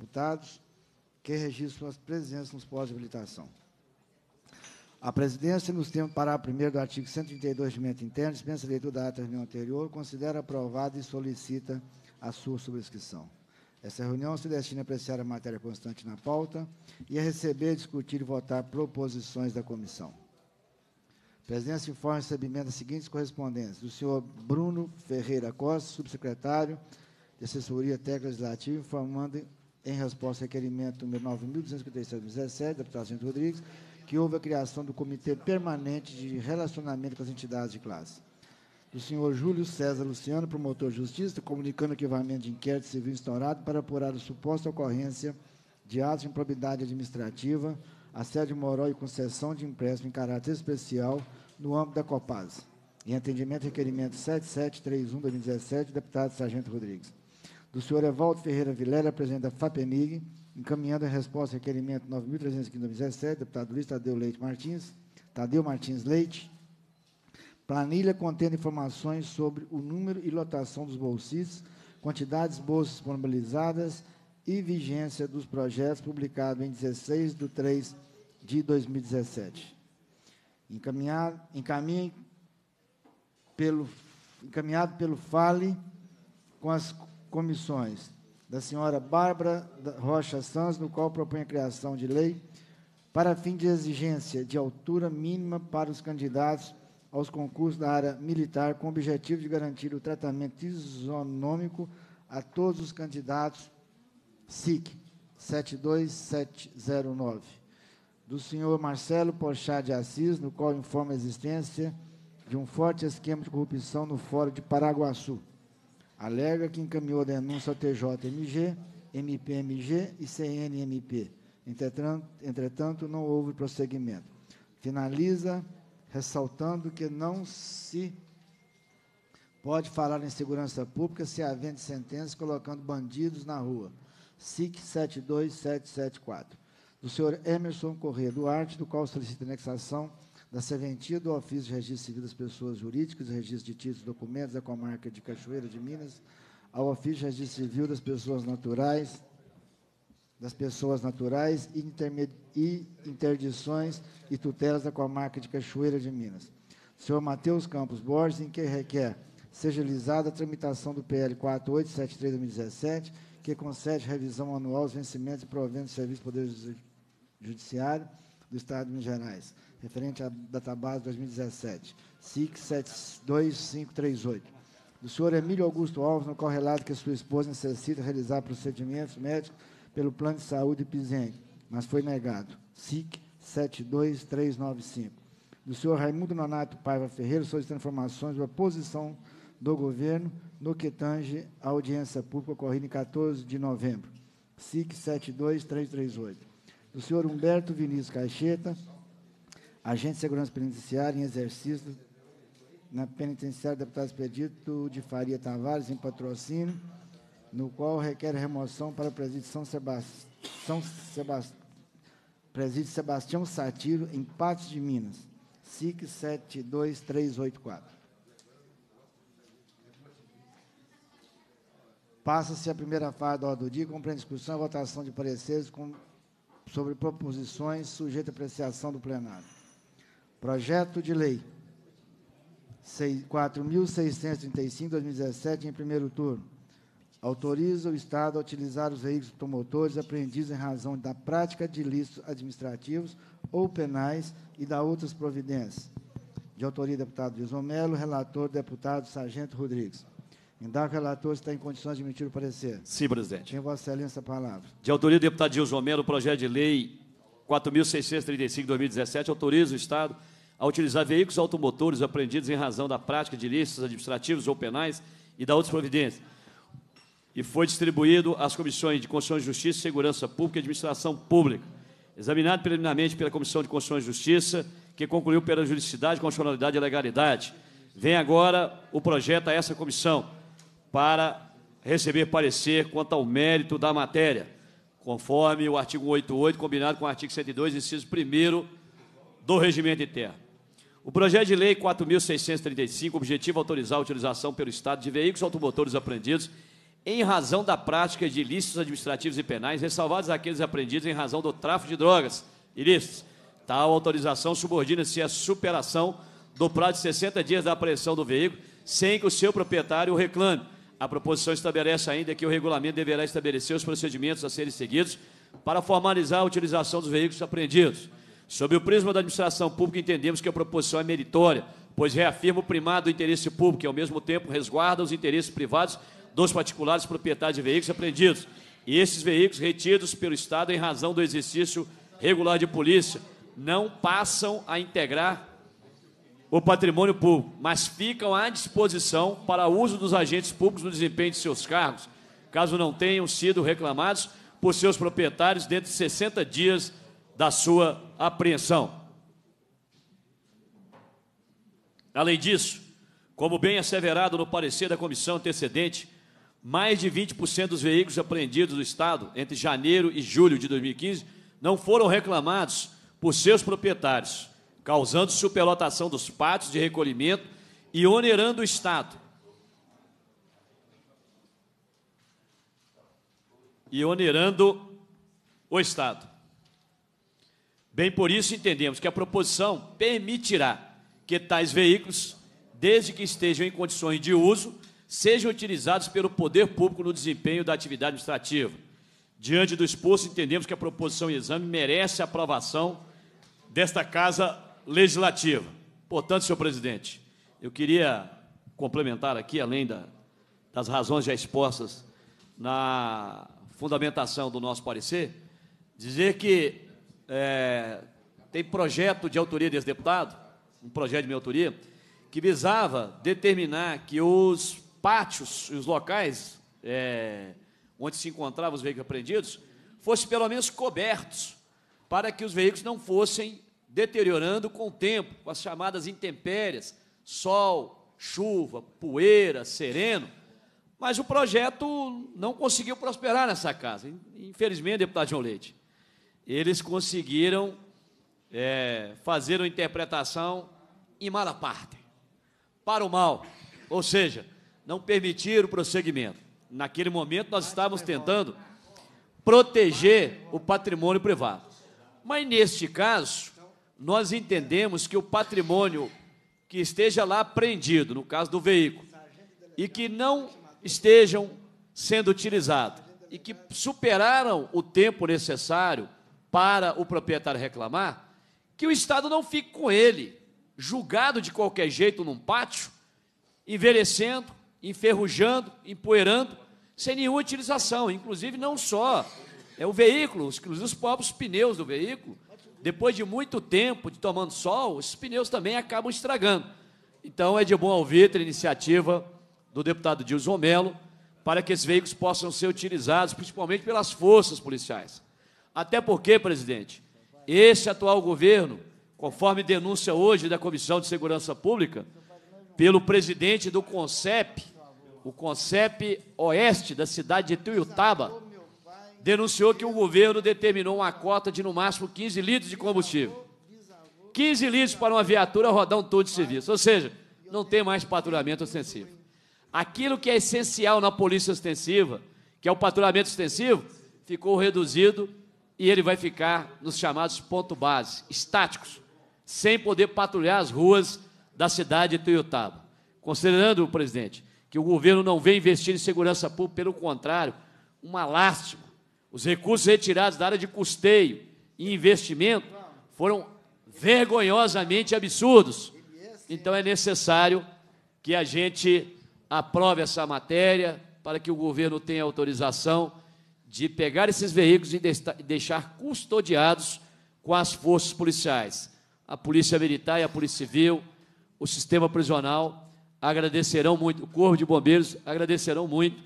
Deputados, que registram suas presenças nos pós de habilitação. A presidência, nos termos do parágrafo 1 do artigo 132 do Regimento Interno, dispensa a leitura da ata da reunião anterior, considera aprovada e solicita a sua subscrição. Essa reunião se destina a apreciar a matéria constante na pauta e a receber, discutir e votar proposições da comissão. A presidência informa o recebimento das seguintes correspondências. Do senhor Bruno Ferreira Costa, subsecretário de Assessoria Técnica Legislativa, informando em resposta ao requerimento número 9.257-17, deputado Sargento Rodrigues, que houve a criação do Comitê Permanente de Relacionamento com as Entidades de Classe. Do senhor Júlio César Luciano, promotor de justiça, comunicando o arquivamento de inquérito civil instaurado para apurar a suposta ocorrência de atos de improbidade administrativa, assédio moral e concessão de empréstimo em caráter especial no âmbito da Copasa. Em atendimento ao requerimento 7731-2017, deputado Sargento Rodrigues do senhor Evaldo Ferreira Vilela, presidente da FAPEMIG, encaminhando a resposta ao requerimento 9.315-2017, deputado Luiz Tadeu Leite Martins, Tadeu Martins Leite, planilha contendo informações sobre o número e lotação dos bolsistas, quantidades bolsas disponibilizadas e vigência dos projetos, publicado em 16 de 3 de 2017. encaminhe pelo, encaminhado pelo FALE, com as comissões da senhora Bárbara Rocha Sanz, no qual propõe a criação de lei para fim de exigência de altura mínima para os candidatos aos concursos da área militar, com o objetivo de garantir o tratamento isonômico a todos os candidatos SIC 72709. Do senhor Marcelo Pochá de Assis, no qual informa a existência de um forte esquema de corrupção no Fórum de Paraguaçu alega que encaminhou a denúncia ao TJMG, MPMG e CNMP. Entretanto, entretanto, não houve prosseguimento. Finaliza ressaltando que não se pode falar em segurança pública se havendo sentença colocando bandidos na rua. SIC 72774. Do senhor Emerson Corrêa Duarte, do qual solicita anexação da serventia do ofício de registro civil das pessoas jurídicas, registro de títulos e documentos da comarca de Cachoeira de Minas, ao ofício de registro civil das pessoas naturais, das pessoas naturais e, interdições e tutelas da comarca de Cachoeira de Minas. Senhor Matheus Campos Borges, em que requer seja lisada a tramitação do PL 4873-2017, que concede revisão anual aos vencimentos e proventos do Serviço do Poder Judiciário do Estado de Minas Gerais referente à database 2017, SIC 72538. Do senhor Emílio Augusto Alves, no correlato que a sua esposa necessita realizar procedimentos médicos pelo plano de saúde PISEN, mas foi negado. SIC 72395. Do senhor Raimundo Nonato Paiva Ferreira, solicitando informações da posição do governo no que tange à audiência pública ocorrida em 14 de novembro. SIC 72338. Do senhor Humberto Vinícius Caixeta, agente de segurança penitenciária em exercício na penitenciária deputado expedito de Faria Tavares, em patrocínio, no qual requer remoção para o presídio São, Sebast... São Sebast... presídio Sebastião Satiro, em Patos de Minas, SIC 72384. Passa-se a primeira fase da ordem do dia, compreende discussão e votação de pareceres com... sobre proposições sujeita à apreciação do plenário. Projeto de Lei 4.635-2017, em primeiro turno. Autoriza o Estado a utilizar os veículos automotores apreendidos em razão da prática de ilícitos administrativos ou penais e da outras providências. De autoria do deputado Wilson Melo, relator deputado Sargento Rodrigues. Indaco, então, o relator está em condições de emitir o parecer. Sim, presidente. Tem Vossa Excelência a palavra. De autoria do deputado Gilson Melo, projeto de lei 4.635-2017 autoriza o Estado a utilizar veículos automotores apreendidos em razão da prática de ilícitos administrativos ou penais e da outras providências. E foi distribuído às comissões de Constituição e Justiça, Segurança Pública e Administração Pública. Examinado preliminarmente pela Comissão de Constituição e Justiça, que concluiu pela juridicidade, constitucionalidade e legalidade. Vem agora o projeto a essa comissão para receber parecer quanto ao mérito da matéria, conforme o artigo 88, combinado com o artigo 102, inciso 1 do regimento interno. O projeto de lei 4.635 objetivo autorizar a utilização pelo Estado de veículos automotores apreendidos em razão da prática de ilícitos administrativos e penais, ressalvados aqueles apreendidos em razão do tráfico de drogas ilícitos. Tal autorização subordina-se à superação do prazo de 60 dias da apreensão do veículo, sem que o seu proprietário o reclame. A proposição estabelece ainda que o regulamento deverá estabelecer os procedimentos a serem seguidos para formalizar a utilização dos veículos apreendidos. Sob o prisma da administração pública, entendemos que a proposição é meritória, pois reafirma o primado do interesse público e, ao mesmo tempo, resguarda os interesses privados dos particulares proprietários de veículos apreendidos e esses veículos retidos pelo Estado em razão do exercício regular de polícia não passam a integrar o patrimônio público, mas ficam à disposição para uso dos agentes públicos no desempenho de seus cargos, caso não tenham sido reclamados por seus proprietários dentro de 60 dias da sua apreensão. Além disso, como bem asseverado no parecer da comissão antecedente, mais de 20% dos veículos apreendidos do Estado entre janeiro e julho de 2015 não foram reclamados por seus proprietários, causando superlotação dos patos de recolhimento e onerando o Estado. E onerando o Estado. Bem por isso entendemos que a proposição permitirá que tais veículos, desde que estejam em condições de uso, sejam utilizados pelo poder público no desempenho da atividade administrativa. Diante do exposto, entendemos que a proposição em exame merece a aprovação desta Casa Legislativa. Portanto, senhor presidente, eu queria complementar aqui, além da, das razões já expostas na fundamentação do nosso parecer, dizer que é, tem projeto de autoria desse deputado, um projeto de minha autoria, que visava determinar que os pátios e os locais é, onde se encontravam os veículos apreendidos fossem pelo menos cobertos, para que os veículos não fossem deteriorando com o tempo, com as chamadas intempéries, sol, chuva, poeira, sereno. Mas o projeto não conseguiu prosperar nessa casa, infelizmente, deputado João Leite eles conseguiram é, fazer uma interpretação em mala parte, para o mal, ou seja, não permitir o prosseguimento. Naquele momento, nós estávamos tentando proteger o patrimônio privado. Mas, neste caso, nós entendemos que o patrimônio que esteja lá apreendido, no caso do veículo, e que não estejam sendo utilizados, e que superaram o tempo necessário para o proprietário reclamar, que o Estado não fique com ele, julgado de qualquer jeito num pátio, envelhecendo, enferrujando, empoeirando, sem nenhuma utilização. Inclusive, não só é o veículo, os, os próprios pneus do veículo, depois de muito tempo de tomando sol, esses pneus também acabam estragando. Então, é de bom alvitre a iniciativa do deputado Dilson Melo para que esses veículos possam ser utilizados, principalmente pelas forças policiais. Até porque, presidente, esse atual governo, conforme denúncia hoje da Comissão de Segurança Pública, pelo presidente do CONCEP, o CONCEP Oeste da cidade de Tuiutaba, denunciou que o governo determinou uma cota de no máximo 15 litros de combustível. 15 litros para uma viatura rodar um todo de serviço, ou seja, não tem mais patrulhamento ostensivo. Aquilo que é essencial na polícia ostensiva, que é o patrulhamento ostensivo, ficou reduzido e ele vai ficar nos chamados ponto base, estáticos, sem poder patrulhar as ruas da cidade de Tuiutaba. Considerando, presidente, que o governo não vem investir em segurança pública, pelo contrário, uma lástima. Os recursos retirados da área de custeio e investimento foram vergonhosamente absurdos. Então é necessário que a gente aprove essa matéria para que o governo tenha autorização de pegar esses veículos e deixar custodiados com as forças policiais. A Polícia Militar e a Polícia Civil, o sistema prisional, agradecerão muito, o Corpo de Bombeiros agradecerão muito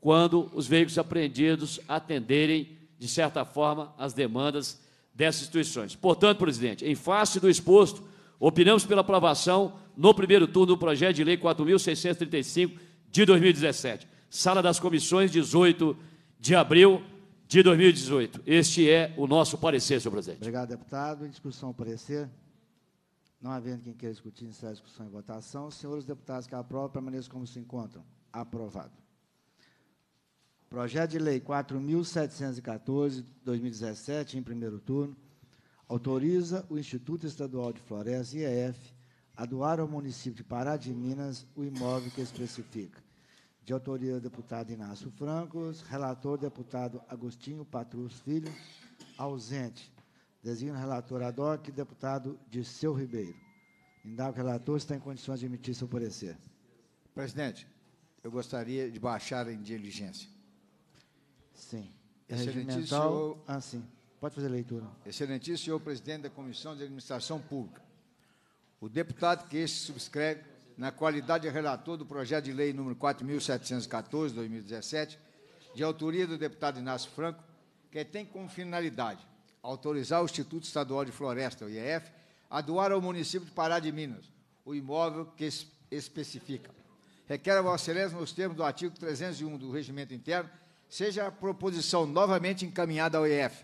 quando os veículos apreendidos atenderem, de certa forma, as demandas dessas instituições. Portanto, presidente, em face do exposto, opinamos pela aprovação no primeiro turno do projeto de lei 4.635 de 2017. Sala das Comissões, 18 de abril de 2018. Este é o nosso parecer, senhor presidente. Obrigado, deputado. Em discussão, parecer. Não havendo quem queira discutir, iniciar a discussão e votação. Senhores deputados que aprovam, permaneçam como se encontram. Aprovado. Projeto de Lei 4.714, 2017, em primeiro turno, autoriza o Instituto Estadual de Floresta, IEF, a doar ao município de Pará de Minas o imóvel que especifica de autoria do deputado Inácio Francos, relator deputado Agostinho Patrus Filho, ausente. designo relator ad hoc, deputado Dirceu Ribeiro. Indago relator se está em condições de emitir seu parecer. Presidente, eu gostaria de baixar em diligência. Sim. Excelentíssimo Ah, sim. Pode fazer a leitura. Excelentíssimo senhor presidente da Comissão de Administração Pública. O deputado que este subscreve na qualidade de relator do projeto de lei número 4.714-2017, de autoria do deputado Inácio Franco, que tem como finalidade autorizar o Instituto Estadual de Floresta, o IEF, a doar ao município de Pará de Minas o imóvel que especifica. Requer a Vossa Excelência, nos termos do artigo 301 do Regimento Interno, seja a proposição novamente encaminhada ao IEF,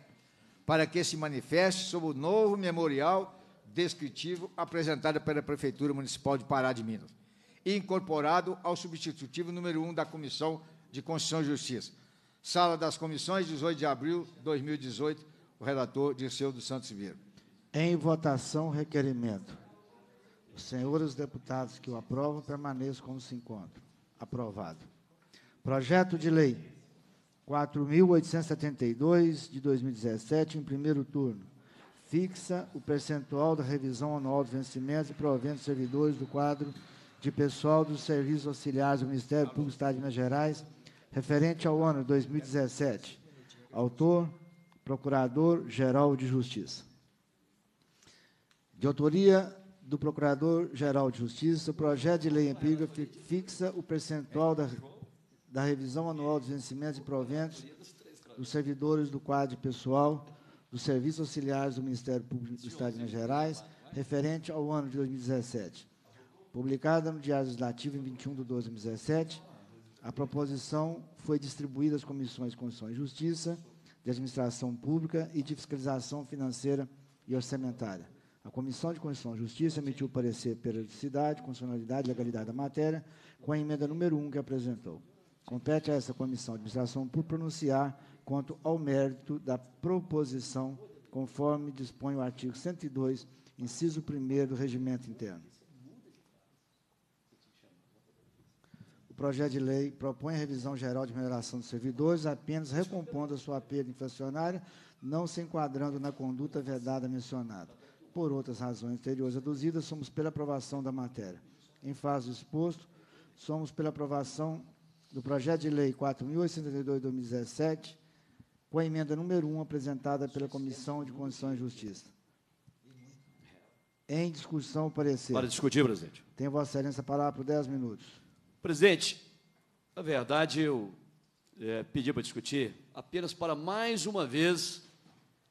para que se manifeste sobre o novo memorial descritivo apresentado pela Prefeitura Municipal de Pará de Minas e incorporado ao substitutivo número 1 da Comissão de Constituição e Justiça. Sala das Comissões, 18 de abril de 2018, o relator Dirceu dos Santos Vieira. Em votação, requerimento. Os senhores deputados que o aprovam permaneçam como se encontram. Aprovado. Projeto de Lei 4.872, de 2017, em primeiro turno fixa o percentual da revisão anual de vencimentos e proventos servidores do quadro de pessoal dos serviços auxiliares do Ministério Público do Estado de Minas Gerais, referente ao ano 2017. Autor, Procurador-Geral de Justiça. De autoria do Procurador-Geral de Justiça, o projeto de lei empírica fixa o percentual da, da revisão anual dos vencimentos e proventos dos servidores do quadro de pessoal dos Serviços Auxiliares do Ministério Público do Estado de Minas Gerais, referente ao ano de 2017. Publicada no Diário Legislativo em 21 de 12 de 2017, a proposição foi distribuída às comissões de Constituição e Justiça, de Administração Pública e de Fiscalização Financeira e Orçamentária. A Comissão de Constituição e Justiça emitiu parecer periodicidade, constitucionalidade e legalidade da matéria, com a emenda número 1 que apresentou. Compete a essa Comissão de Administração Pública pronunciar quanto ao mérito da proposição, conforme dispõe o artigo 102, inciso 1 do Regimento Interno. O projeto de lei propõe a revisão geral de remuneração dos servidores, apenas recompondo a sua perda inflacionária, não se enquadrando na conduta vedada mencionada. Por outras razões anteriores aduzidas, somos pela aprovação da matéria. Em fase exposto, somos pela aprovação do projeto de lei 4862 2017, com a emenda número 1 apresentada pela Comissão de Constituição e Justiça. Em discussão, o parecer. Para discutir, presidente. Tem Vossa Excelência a palavra por 10 minutos. Presidente, na verdade, eu é, pedi para discutir apenas para mais uma vez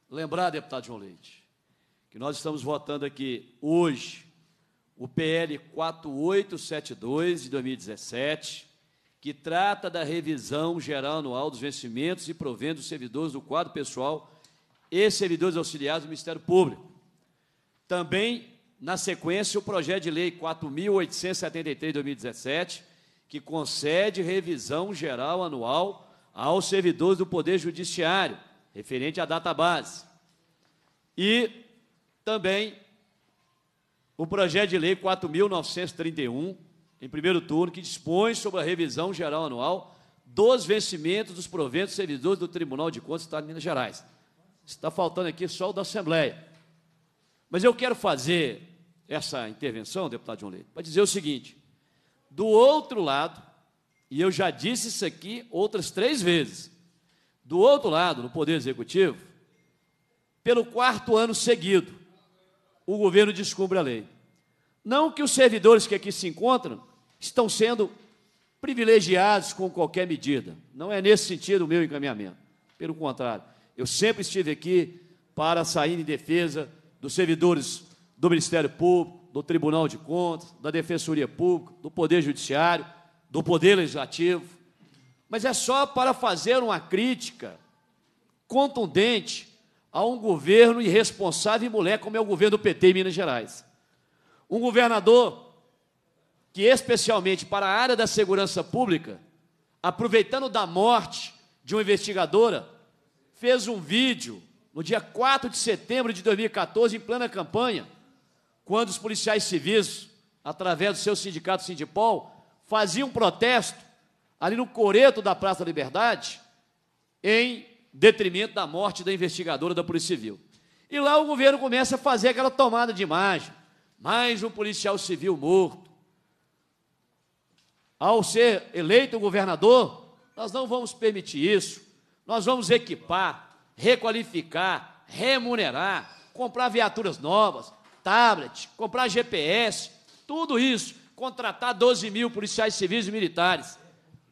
lembrar, deputado João Leite, que nós estamos votando aqui hoje o PL 4872 de 2017, que trata da revisão geral anual dos vencimentos e provendo os servidores do quadro pessoal e servidores auxiliares do Ministério Público. Também, na sequência, o projeto de lei 4.873 2017, que concede revisão geral anual aos servidores do Poder Judiciário, referente à data base. E também o projeto de lei 4.931, em primeiro turno, que dispõe sobre a revisão geral anual dos vencimentos dos proventos servidores do Tribunal de Contas do Estado de Minas Gerais. Está faltando aqui só o da Assembleia. Mas eu quero fazer essa intervenção, deputado João Leite, para dizer o seguinte: do outro lado, e eu já disse isso aqui outras três vezes, do outro lado, no Poder Executivo, pelo quarto ano seguido, o governo descubra a lei. Não que os servidores que aqui se encontram estão sendo privilegiados com qualquer medida. Não é nesse sentido o meu encaminhamento. Pelo contrário, eu sempre estive aqui para sair em defesa dos servidores do Ministério Público, do Tribunal de Contas, da Defensoria Pública, do Poder Judiciário, do Poder Legislativo. Mas é só para fazer uma crítica contundente a um governo irresponsável e mulher como é o governo do PT em Minas Gerais. Um governador que, especialmente para a área da segurança pública, aproveitando da morte de uma investigadora, fez um vídeo no dia 4 de setembro de 2014, em plena campanha, quando os policiais civis, através do seu sindicato Sindipol, faziam um protesto ali no coreto da Praça da Liberdade, em detrimento da morte da investigadora da Polícia Civil. E lá o governo começa a fazer aquela tomada de imagem. Mais um policial civil morto, ao ser eleito governador, nós não vamos permitir isso. Nós vamos equipar, requalificar, remunerar, comprar viaturas novas, tablet, comprar GPS, tudo isso, contratar 12 mil policiais civis e militares.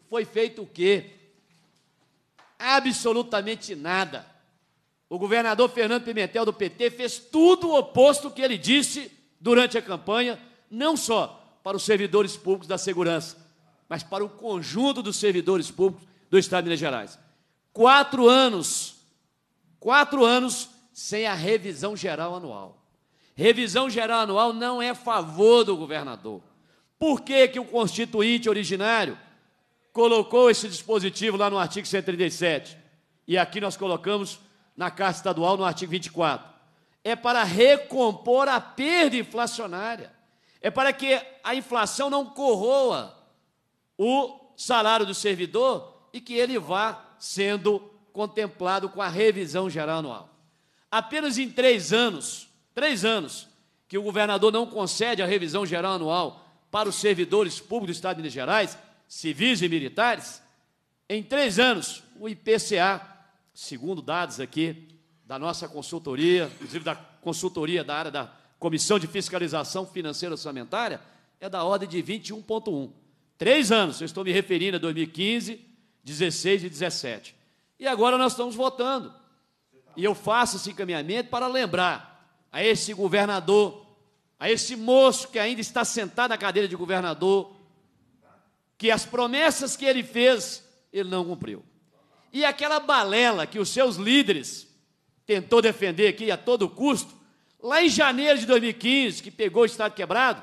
Foi feito o quê? Absolutamente nada. O governador Fernando Pimentel do PT fez tudo o oposto que ele disse durante a campanha, não só para os servidores públicos da segurança, mas para o conjunto dos servidores públicos do Estado de Minas Gerais. Quatro anos, quatro anos sem a revisão geral anual. Revisão geral anual não é favor do governador. Por que, que o constituinte originário colocou esse dispositivo lá no artigo 137? E aqui nós colocamos na Carta Estadual no artigo 24. É para recompor a perda inflacionária. É para que a inflação não corroa o salário do servidor e que ele vá sendo contemplado com a revisão geral anual. Apenas em três anos, três anos, que o governador não concede a revisão geral anual para os servidores públicos do Estado de Minas Gerais, civis e militares, em três anos, o IPCA, segundo dados aqui da nossa consultoria, inclusive da consultoria da área da Comissão de Fiscalização Financeira Orçamentária, é da ordem de 21,1. Três anos, eu estou me referindo a 2015, 16 e 17. E agora nós estamos votando. E eu faço esse encaminhamento para lembrar a esse governador, a esse moço que ainda está sentado na cadeira de governador, que as promessas que ele fez, ele não cumpriu. E aquela balela que os seus líderes tentou defender aqui a todo custo, lá em janeiro de 2015, que pegou o Estado quebrado,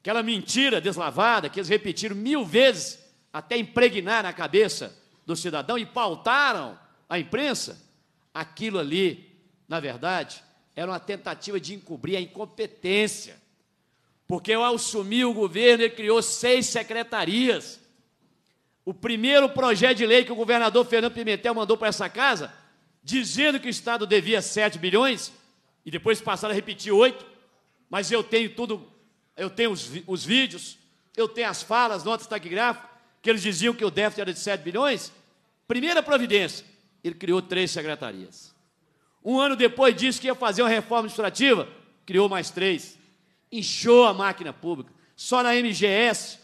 Aquela mentira deslavada que eles repetiram mil vezes até impregnar na cabeça do cidadão e pautaram a imprensa. Aquilo ali, na verdade, era uma tentativa de encobrir a incompetência. Porque ao assumir o governo, ele criou seis secretarias. O primeiro projeto de lei que o governador Fernando Pimentel mandou para essa casa, dizendo que o Estado devia 7 bilhões, e depois passaram a repetir 8, mas eu tenho tudo eu tenho os, os vídeos, eu tenho as falas, notas taquigráficas, que eles diziam que o déficit era de 7 bilhões. Primeira providência, ele criou três secretarias. Um ano depois disse que ia fazer uma reforma administrativa, criou mais três. Inchou a máquina pública. Só na MGS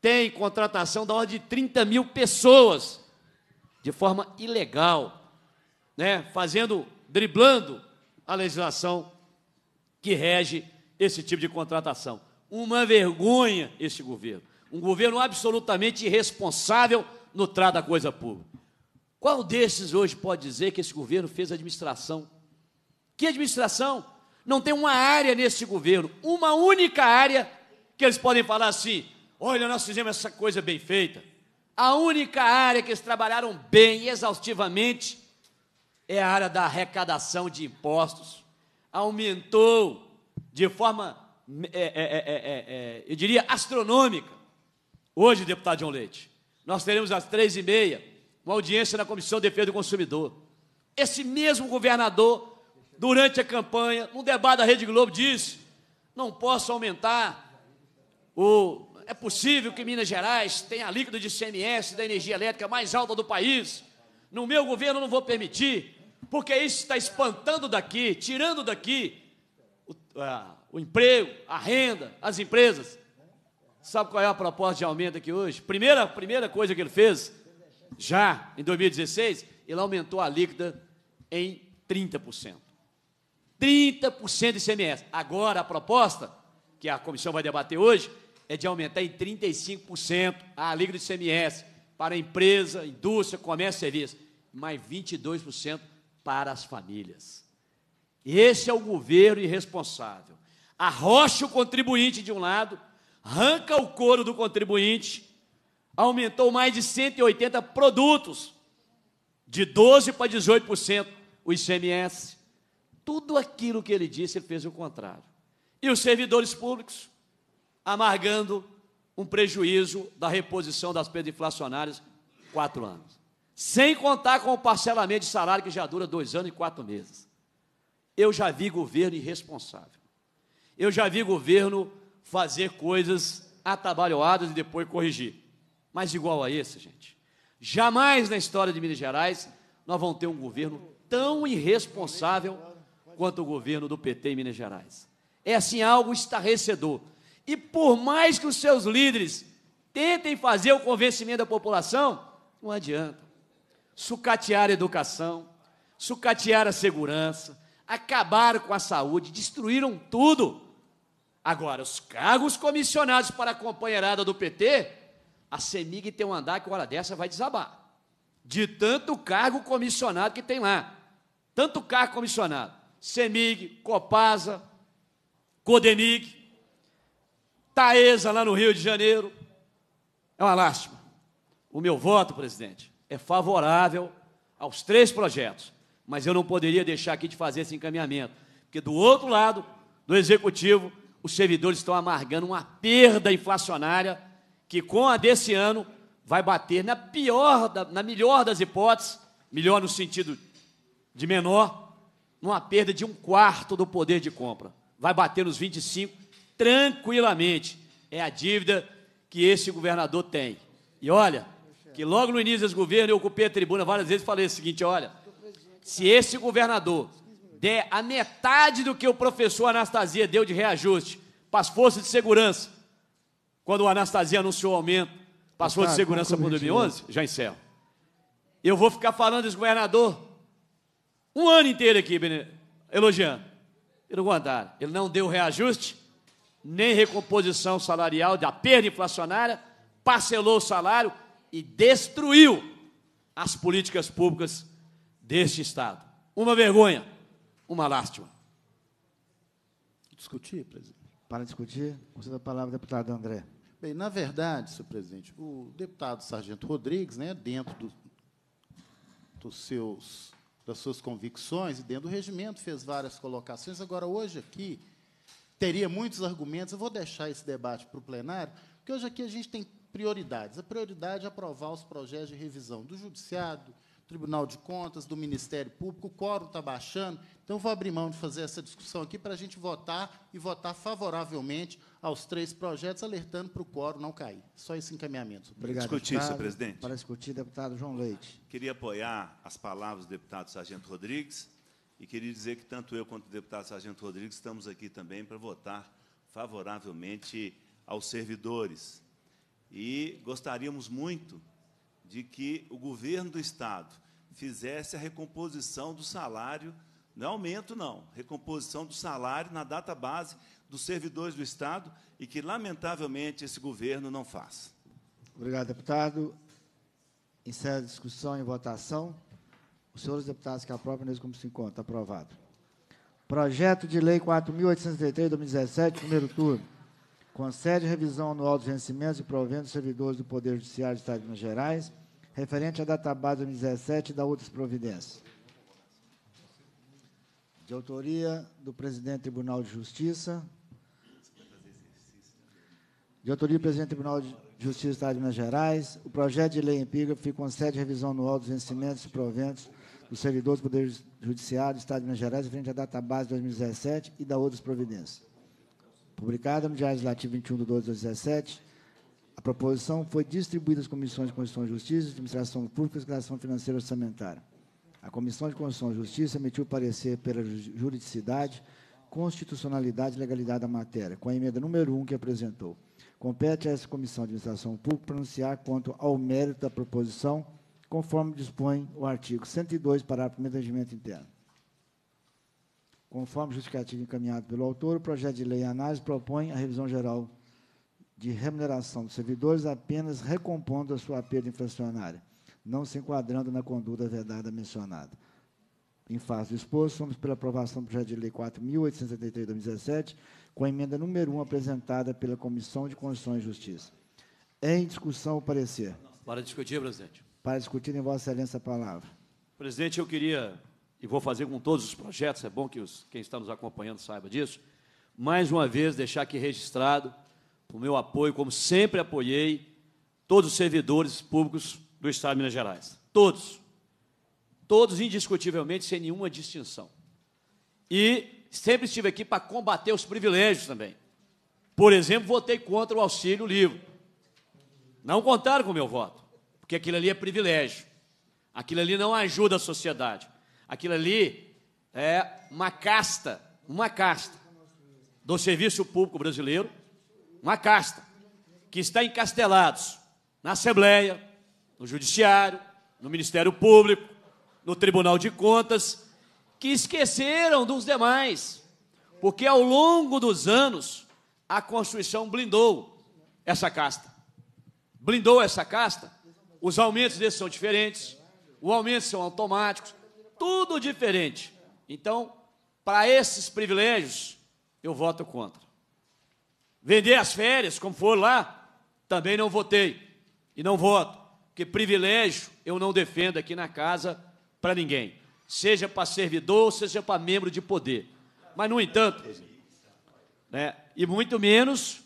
tem contratação da ordem de 30 mil pessoas, de forma ilegal, né? fazendo, driblando a legislação que rege esse tipo de contratação uma vergonha esse governo. Um governo absolutamente irresponsável no trato da coisa pública. Qual desses hoje pode dizer que esse governo fez administração? Que administração? Não tem uma área nesse governo, uma única área que eles podem falar assim: olha, nós fizemos essa coisa bem feita. A única área que eles trabalharam bem e exaustivamente é a área da arrecadação de impostos. Aumentou de forma é é, é, é, é, eu diria, astronômica. Hoje, deputado João Leite, nós teremos às três e meia uma audiência na Comissão de Defesa do Consumidor. Esse mesmo governador, durante a campanha, num debate da Rede Globo, disse: não posso aumentar o. É possível que Minas Gerais tenha a líquida de CMS da energia elétrica mais alta do país. No meu governo eu não vou permitir, porque isso está espantando daqui, tirando daqui o, a, o emprego, a renda, as empresas. Sabe qual é a proposta de aumento aqui hoje? Primeira, primeira coisa que ele fez, já em 2016, ele aumentou a alíquota em 30%. 30% de ICMS. Agora a proposta, que a comissão vai debater hoje, é de aumentar em 35% a alíquota de ICMS para empresa, indústria, comércio e serviço, mais 22% para as famílias. Esse é o governo irresponsável arrocha o contribuinte de um lado, arranca o couro do contribuinte, aumentou mais de 180 produtos, de 12% para 18% o ICMS. Tudo aquilo que ele disse, ele fez o contrário. E os servidores públicos, amargando um prejuízo da reposição das perdas inflacionárias, quatro anos. Sem contar com o parcelamento de salário que já dura dois anos e quatro meses. Eu já vi governo irresponsável. Eu já vi governo fazer coisas atabalhoadas e depois corrigir. Mas igual a esse, gente. Jamais na história de Minas Gerais nós vamos ter um governo tão irresponsável quanto o governo do PT em Minas Gerais. É assim algo estarrecedor. E por mais que os seus líderes tentem fazer o convencimento da população, não adianta. Sucatear a educação, sucatear a segurança, acabaram com a saúde, destruíram tudo. Agora, os cargos comissionados para a companheirada do PT, a CEMIG tem um andar que, hora dessa, vai desabar. De tanto cargo comissionado que tem lá. Tanto cargo comissionado. CEMIG, Copasa, Codemig, Taesa, lá no Rio de Janeiro. É uma lástima. O meu voto, presidente, é favorável aos três projetos, mas eu não poderia deixar aqui de fazer esse encaminhamento, porque do outro lado do executivo os servidores estão amargando uma perda inflacionária que, com a desse ano, vai bater na pior, na melhor das hipóteses, melhor no sentido de menor, numa perda de um quarto do poder de compra. Vai bater nos 25 tranquilamente. É a dívida que esse governador tem. E olha, que logo no início desse governo eu ocupei a tribuna várias vezes e falei o seguinte: olha, se esse governador der a metade do que o professor Anastasia deu de reajuste para as forças de segurança, quando o Anastasia anunciou o aumento para as forças de segurança para 2011, é é? já encerro. Eu vou ficar falando desse governador um ano inteiro aqui, elogiando. eu não andar Ele não deu reajuste, nem recomposição salarial da perda inflacionária, parcelou o salário e destruiu as políticas públicas deste Estado. Uma vergonha uma lástima. Discutir, presidente. Para discutir, concedo a palavra ao deputado André. Bem, na verdade, senhor presidente, o deputado Sargento Rodrigues, né, dentro do, dos seus, das suas convicções e dentro do regimento, fez várias colocações. Agora, hoje aqui, teria muitos argumentos, eu vou deixar esse debate para o plenário, porque hoje aqui a gente tem prioridades. A prioridade é aprovar os projetos de revisão do Judiciário, do Tribunal de Contas, do Ministério Público, o quórum está baixando, então, vou abrir mão de fazer essa discussão aqui para a gente votar e votar favoravelmente aos três projetos, alertando para o quórum não cair. Só esse encaminhamento. Obrigado, discutir, deputado, senhor presidente. Para discutir, deputado João Leite. Queria apoiar as palavras do deputado Sargento Rodrigues e queria dizer que tanto eu quanto o deputado Sargento Rodrigues estamos aqui também para votar favoravelmente aos servidores. E gostaríamos muito de que o governo do Estado fizesse a recomposição do salário não é aumento, não. Recomposição do salário na data base dos servidores do Estado e que, lamentavelmente, esse governo não faz. Obrigado, deputado. Encerra a discussão e votação. Os senhores deputados que aprovam, nesse como se encontra. Aprovado. Projeto de Lei 4.833, 2017, primeiro turno. Concede revisão anual dos vencimentos e provendo dos servidores do Poder Judiciário do Estado de Minas Gerais, referente à data base 2017 e da outras providências de autoria do presidente do Tribunal de Justiça, de autoria do presidente do Tribunal de Justiça do Estado de Minas Gerais, o projeto de lei epígrafe concede revisão anual dos vencimentos e proventos dos servidores do Poder Judiciário do Estado de Minas Gerais, frente à data-base de 2017 e da outras providências. Publicada no Diário Legislativo 21 de 12 de 2017, a proposição foi distribuída às Comissões de Constituição e Justiça, Administração Pública e Declaração Financeira Orçamentária. A Comissão de Constituição e Justiça emitiu parecer pela juridicidade, constitucionalidade e legalidade da matéria, com a emenda número 1 um que apresentou. Compete a essa Comissão de Administração Pública pronunciar quanto ao mérito da proposição, conforme dispõe o artigo 102, parágrafo 1 do Regimento Interno. Conforme justificativo encaminhado pelo autor, o projeto de lei em análise propõe a revisão geral de remuneração dos servidores apenas recompondo a sua perda inflacionária não se enquadrando na conduta vedada mencionada. Em fase do exposto, somos pela aprovação do projeto de lei 4.873-2017, com a emenda número 1 apresentada pela Comissão de Constituição e Justiça. É em discussão, o parecer. Para discutir, presidente. Para discutir, em Vossa Excelência, a palavra. Presidente, eu queria, e vou fazer com todos os projetos, é bom que os, quem está nos acompanhando saiba disso, mais uma vez deixar aqui registrado o meu apoio, como sempre apoiei, todos os servidores públicos do Estado de Minas Gerais. Todos. Todos, indiscutivelmente, sem nenhuma distinção. E sempre estive aqui para combater os privilégios também. Por exemplo, votei contra o auxílio livre. Não contaram com o meu voto, porque aquilo ali é privilégio. Aquilo ali não ajuda a sociedade. Aquilo ali é uma casta, uma casta do serviço público brasileiro, uma casta que está encastelados na Assembleia, no Judiciário, no Ministério Público, no Tribunal de Contas, que esqueceram dos demais, porque ao longo dos anos a Constituição blindou essa casta. Blindou essa casta, os aumentos desses são diferentes, os aumentos são automáticos, tudo diferente. Então, para esses privilégios, eu voto contra. Vender as férias, como for lá, também não votei e não voto. Porque privilégio eu não defendo aqui na casa para ninguém, seja para servidor, seja para membro de poder. Mas, no entanto, né, e muito menos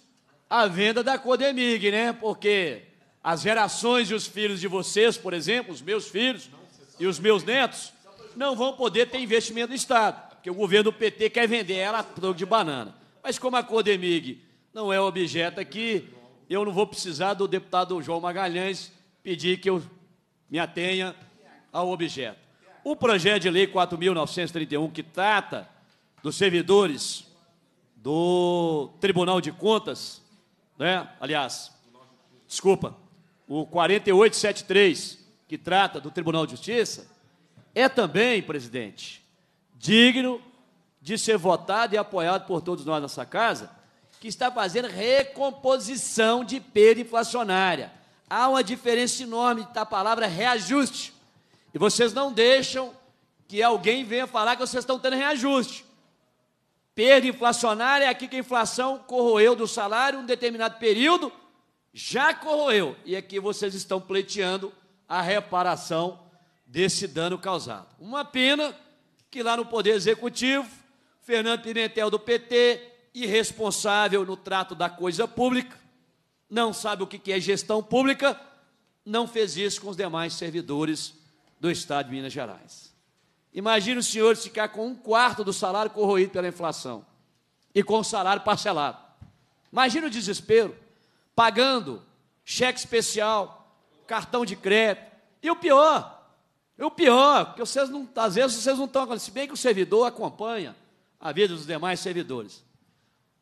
a venda da Codemig, né? Porque as gerações e os filhos de vocês, por exemplo, os meus filhos e os meus netos, não vão poder ter investimento do Estado, porque o governo do PT quer vender ela a troco de banana. Mas como a Codemig não é objeto aqui, eu não vou precisar do deputado João Magalhães pedir que eu me atenha ao objeto. O projeto de lei 4.931, que trata dos servidores do Tribunal de Contas, né? aliás, desculpa, o 4873, que trata do Tribunal de Justiça, é também, presidente, digno de ser votado e apoiado por todos nós nessa casa, que está fazendo recomposição de perda inflacionária há uma diferença enorme da palavra reajuste. E vocês não deixam que alguém venha falar que vocês estão tendo reajuste. Perda inflacionária é aqui que a inflação corroeu do salário um determinado período, já corroeu. E aqui vocês estão pleiteando a reparação desse dano causado. Uma pena que lá no Poder Executivo, Fernando Pimentel do PT, irresponsável no trato da coisa pública, não sabe o que é gestão pública, não fez isso com os demais servidores do Estado de Minas Gerais. Imagine os senhores ficar com um quarto do salário corroído pela inflação e com o salário parcelado. Imagina o desespero, pagando cheque especial, cartão de crédito. E o pior, e o pior, que vocês não, às vezes vocês não estão, se bem que o servidor acompanha a vida dos demais servidores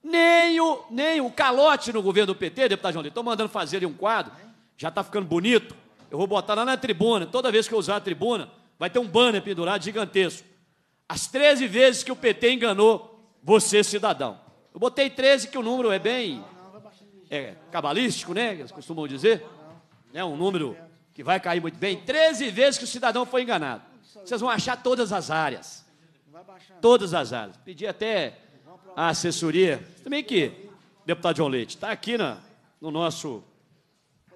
nem o, nem o calote no governo do PT, deputado João Leite. Estou mandando fazer um quadro, já está ficando bonito. Eu vou botar lá na tribuna. Toda vez que eu usar a tribuna, vai ter um banner pendurado gigantesco. As 13 vezes que o PT enganou você, cidadão. Eu botei 13, que o número é bem é, cabalístico, né? Eles costumam dizer. É um número que vai cair muito bem. 13 vezes que o cidadão foi enganado. Vocês vão achar todas as áreas. Todas as áreas. Pedi até a assessoria, também que deputado João Leite está aqui na, no nosso,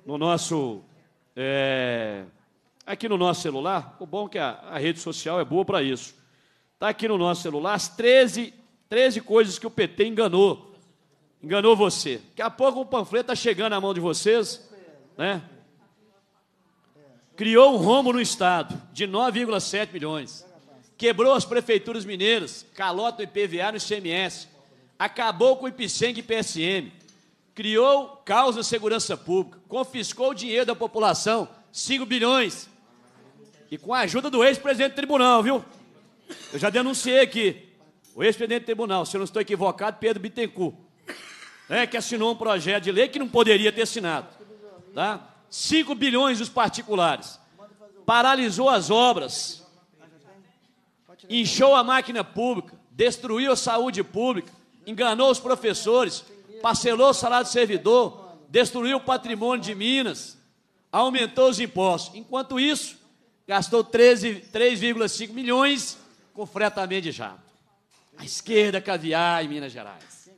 no nosso, é, aqui no nosso celular. O bom é que a, a rede social é boa para isso. Está aqui no nosso celular as 13, 13 coisas que o PT enganou. Enganou você. Daqui a pouco o panfleto está chegando na mão de vocês. Né? Criou um rombo no Estado de 9,7 milhões. Quebrou as prefeituras mineiras, calota o IPVA no ICMS, acabou com o IPSENG e PSM, criou causa de segurança pública, confiscou o dinheiro da população, 5 bilhões, e com a ajuda do ex-presidente do tribunal, viu? Eu já denunciei aqui, o ex-presidente do tribunal, se eu não estou equivocado, Pedro Bittencourt, né, que assinou um projeto de lei que não poderia ter assinado. Tá? 5 bilhões os particulares, paralisou as obras, inchou a máquina pública, destruiu a saúde pública, enganou os professores, parcelou o salário do servidor, destruiu o patrimônio de Minas, aumentou os impostos. Enquanto isso, gastou 3,5 milhões com fretamento de jato. A esquerda caviar em Minas Gerais.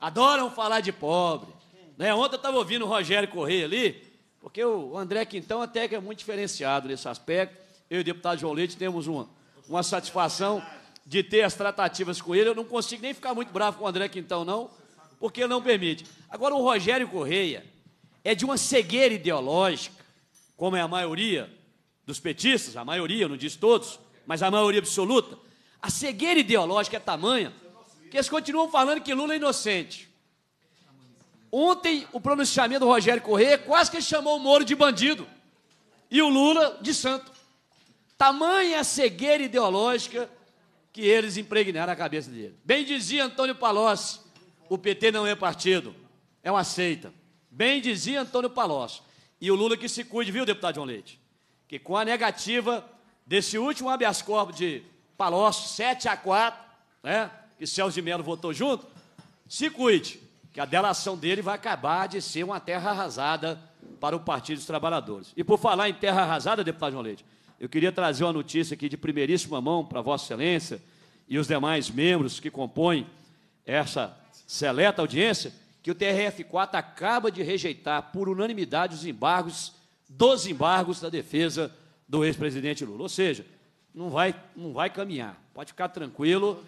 Adoram falar de pobre. Né? Ontem eu estava ouvindo o Rogério correr ali, porque o André Quintão até que é muito diferenciado nesse aspecto. Eu e o deputado João Leite temos uma, uma satisfação de ter as tratativas com ele. Eu não consigo nem ficar muito bravo com o André Quintão, não, porque não permite. Agora, o Rogério Correia é de uma cegueira ideológica, como é a maioria dos petistas, a maioria, não diz todos, mas a maioria absoluta. A cegueira ideológica é tamanha que eles continuam falando que Lula é inocente. Ontem, o pronunciamento do Rogério Correia quase que chamou o Moro de bandido e o Lula de santo. Tamanha cegueira ideológica que eles impregnaram a cabeça dele. Bem dizia Antônio Palocci, o PT não é partido, é uma seita. Bem dizia Antônio Palocci. E o Lula que se cuide, viu, deputado João Leite? Que com a negativa desse último habeas corpus de Palocci, 7 a 4, né, que Celso de Mello votou junto, se cuide, que a delação dele vai acabar de ser uma terra arrasada para o Partido dos Trabalhadores. E por falar em terra arrasada, deputado João Leite, eu queria trazer uma notícia aqui de primeiríssima mão para Vossa Excelência e os demais membros que compõem essa seleta audiência, que o TRF4 acaba de rejeitar por unanimidade os embargos, dos embargos da defesa do ex-presidente Lula. Ou seja, não vai, não vai caminhar. Pode ficar tranquilo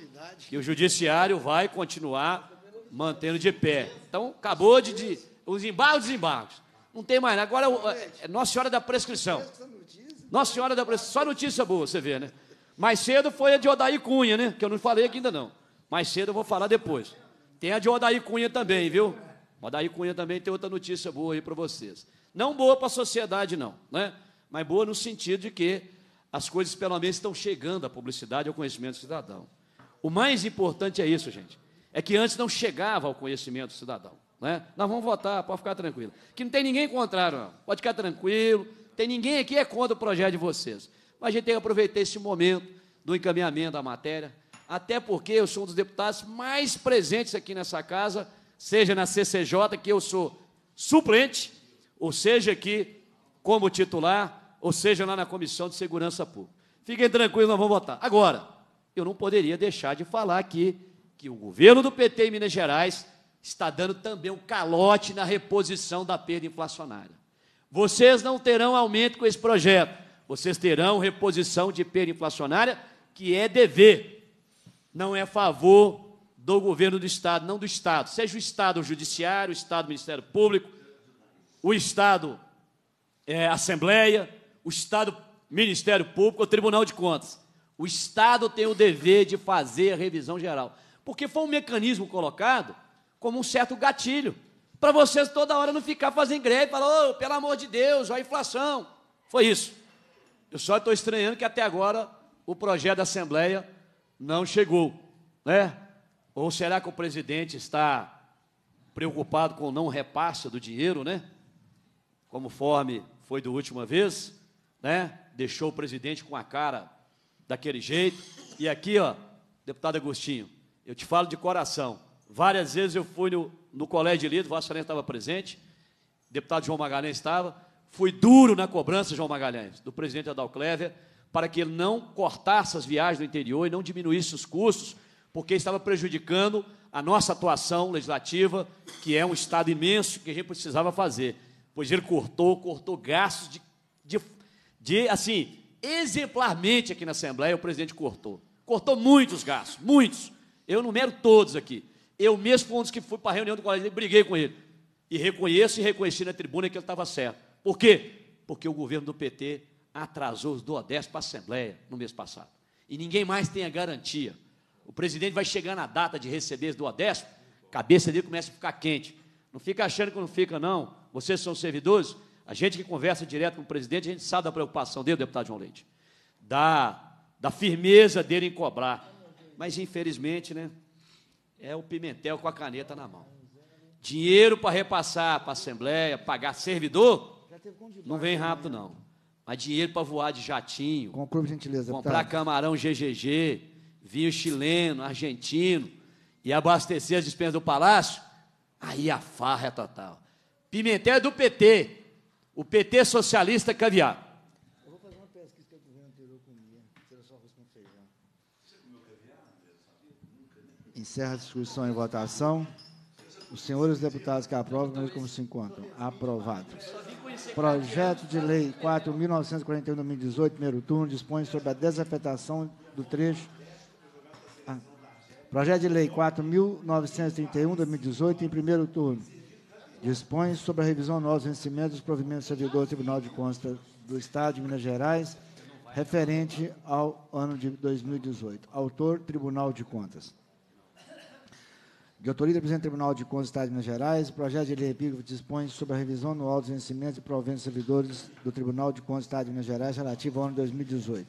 que o judiciário vai continuar mantendo de pé. Então, acabou de. de os embargos, embargos. Não tem mais. Agora, é, é Nossa Senhora da Prescrição. Nossa Senhora da Aparecida, só notícia boa, você vê, né? Mais cedo foi a de Odaí Cunha, né? Que eu não falei aqui ainda não. Mais cedo eu vou falar depois. Tem a de Odaí Cunha também, viu? Odaí Cunha também tem outra notícia boa aí para vocês. Não boa para a sociedade, não, né? Mas boa no sentido de que as coisas pelo menos estão chegando à publicidade, ao conhecimento do cidadão. O mais importante é isso, gente. É que antes não chegava ao conhecimento do cidadão. Né? Nós vamos votar, pode ficar tranquilo. Que não tem ninguém contrário, não. Pode ficar tranquilo. Tem ninguém aqui é contra o projeto de vocês. Mas a gente tem que aproveitar esse momento do encaminhamento da matéria, até porque eu sou um dos deputados mais presentes aqui nessa casa, seja na CCJ, que eu sou suplente, ou seja aqui como titular, ou seja lá na Comissão de Segurança Pública. Fiquem tranquilos, nós vamos votar. Agora, eu não poderia deixar de falar aqui que o governo do PT em Minas Gerais está dando também um calote na reposição da perda inflacionária. Vocês não terão aumento com esse projeto. Vocês terão reposição de perda inflacionária, que é dever, não é favor do governo do Estado, não do Estado. Seja o Estado o Judiciário, o Estado o Ministério Público, o Estado é, Assembleia, o Estado Ministério Público, o Tribunal de Contas. O Estado tem o dever de fazer a revisão geral. Porque foi um mecanismo colocado como um certo gatilho para vocês toda hora não ficar fazendo greve, falar, oh, pelo amor de Deus, a inflação. Foi isso. Eu só estou estranhando que até agora o projeto da Assembleia não chegou, né? Ou será que o presidente está preocupado com o não repasse do dinheiro, né? Conforme foi da última vez, né? Deixou o presidente com a cara daquele jeito. E aqui, ó, deputado Agostinho, eu te falo de coração. Várias vezes eu fui no, no colégio de líder, Vossa Excelência estava presente, deputado João Magalhães estava, fui duro na cobrança, João Magalhães, do presidente Adalclévia, para que ele não cortasse as viagens do interior e não diminuísse os custos, porque estava prejudicando a nossa atuação legislativa, que é um Estado imenso que a gente precisava fazer. Pois ele cortou, cortou gastos de, de, de assim, exemplarmente aqui na Assembleia, o presidente cortou. Cortou muitos gastos, muitos. Eu numero todos aqui. Eu mesmo um dos que fui para a reunião do colégio briguei com ele. E reconheço e reconheci na tribuna que ele estava certo. Por quê? Porque o governo do PT atrasou os doadés para a Assembleia no mês passado. E ninguém mais tem a garantia. O presidente vai chegar na data de receber os a cabeça dele começa a ficar quente. Não fica achando que não fica, não. Vocês são servidores. A gente que conversa direto com o presidente, a gente sabe da preocupação dele, deputado João Leite. Da, da firmeza dele em cobrar. Mas, infelizmente, né, é o Pimentel com a caneta na mão. Dinheiro para repassar para a Assembleia, pagar servidor, não vem rápido, né? não. Mas dinheiro para voar de jatinho, gentileza, tá? comprar camarão GGG, vinho chileno, argentino, e abastecer as despesas do Palácio, aí a farra é total. Pimentel é do PT, o PT socialista caviar. Encerra a discussão e votação. Os senhores deputados que aprovam, nós como se encontram. Aprovados. Projeto de Lei 4.941-2018, primeiro turno, dispõe sobre a desafetação do trecho. Ah. Projeto de Lei 4.931-2018, em primeiro turno, dispõe sobre a revisão novos vencimentos dos provimentos servidores do Tribunal de Contas do Estado de Minas Gerais, referente ao ano de 2018. Autor, Tribunal de Contas de autoria do Presidente do Tribunal de Contas do Estado de Minas Gerais, o projeto de lei dispõe sobre a revisão anual dos vencimentos e proventos servidores do Tribunal de Contas do Estado de Minas Gerais relativo ao ano 2018.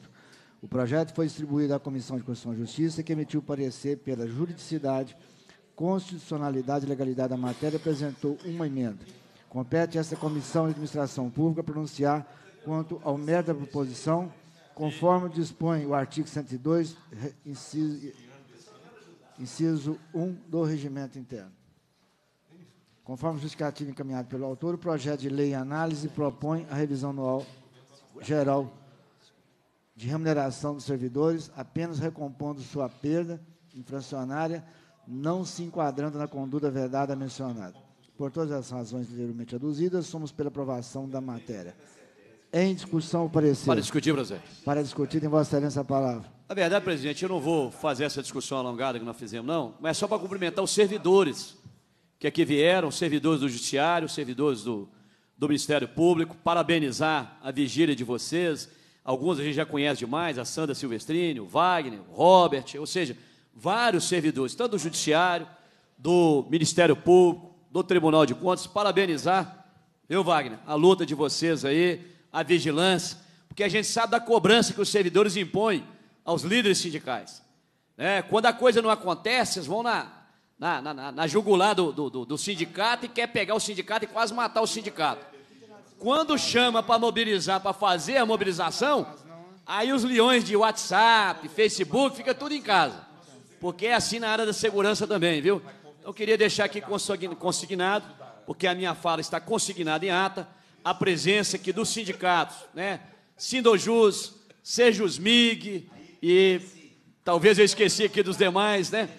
O projeto foi distribuído à Comissão de Constituição e Justiça, que emitiu parecer pela juridicidade, constitucionalidade e legalidade da matéria e apresentou uma emenda. Compete a esta Comissão de Administração Pública pronunciar quanto ao mérito da proposição, conforme dispõe o artigo 102, inciso inciso 1 do regimento interno. Conforme justificativo encaminhado pelo autor, o projeto de lei em análise propõe a revisão anual geral de remuneração dos servidores, apenas recompondo sua perda inflacionária, não se enquadrando na conduta vedada mencionada. Por todas as razões ligeiramente aduzidas, somos pela aprovação da matéria. Em discussão, o parecer. Para discutir, presidente. Para discutir, em Vossa Excelência, a palavra. Na verdade, presidente, eu não vou fazer essa discussão alongada que nós fizemos, não, mas é só para cumprimentar os servidores que aqui vieram, os servidores do Judiciário, os servidores do, do Ministério Público, parabenizar a vigília de vocês. Alguns a gente já conhece demais, a Sandra Silvestrini, o Wagner, o Robert, ou seja, vários servidores, tanto do Judiciário, do Ministério Público, do Tribunal de Contas, parabenizar, viu, Wagner, a luta de vocês aí, a vigilância, porque a gente sabe da cobrança que os servidores impõem aos líderes sindicais. Né? quando a coisa não acontece, eles vão na, na, na, na jugular do, do, do, sindicato e quer pegar o sindicato e quase matar o sindicato. Quando chama para mobilizar, para fazer a mobilização, aí os leões de WhatsApp, Facebook, fica tudo em casa. Porque é assim na área da segurança também, viu? Então, eu queria deixar aqui consignado, porque a minha fala está consignada em ata, a presença aqui dos sindicatos, né? Sindojus, Sejusmig, e talvez eu esqueci aqui dos demais, né?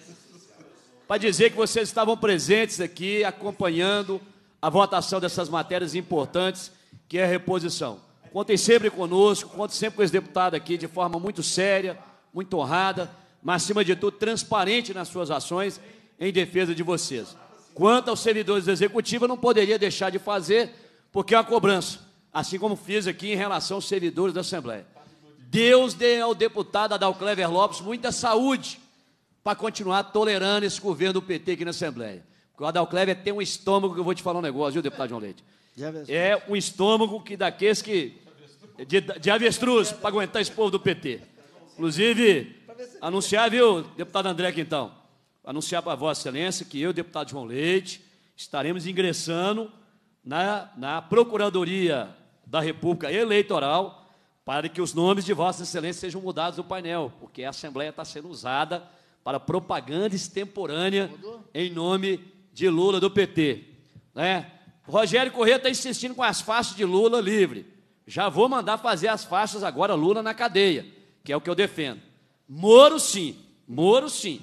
Para dizer que vocês estavam presentes aqui, acompanhando a votação dessas matérias importantes, que é a reposição. Contem sempre conosco, contem sempre com esse deputado aqui, de forma muito séria, muito honrada, mas, acima de tudo, transparente nas suas ações em defesa de vocês. Quanto aos servidores do Executivo, eu não poderia deixar de fazer, porque é uma cobrança, assim como fiz aqui em relação aos servidores da Assembleia. Deus dê ao deputado Adalclever Lopes muita saúde para continuar tolerando esse governo do PT aqui na Assembleia. Porque o Adalclever tem um estômago que eu vou te falar um negócio, viu, deputado João Leite? É um estômago que daqueles que. De, de avestruz, para aguentar esse povo do PT. Inclusive, anunciar, viu, deputado André então, Anunciar para Vossa Excelência que eu, deputado João Leite, estaremos ingressando na, na Procuradoria da República Eleitoral para que os nomes de Vossa Excelência sejam mudados do painel, porque a Assembleia está sendo usada para propaganda extemporânea em nome de Lula do PT. Né? Rogério Corrêa está insistindo com as faixas de Lula livre. Já vou mandar fazer as faixas agora Lula na cadeia, que é o que eu defendo. Moro sim, Moro sim.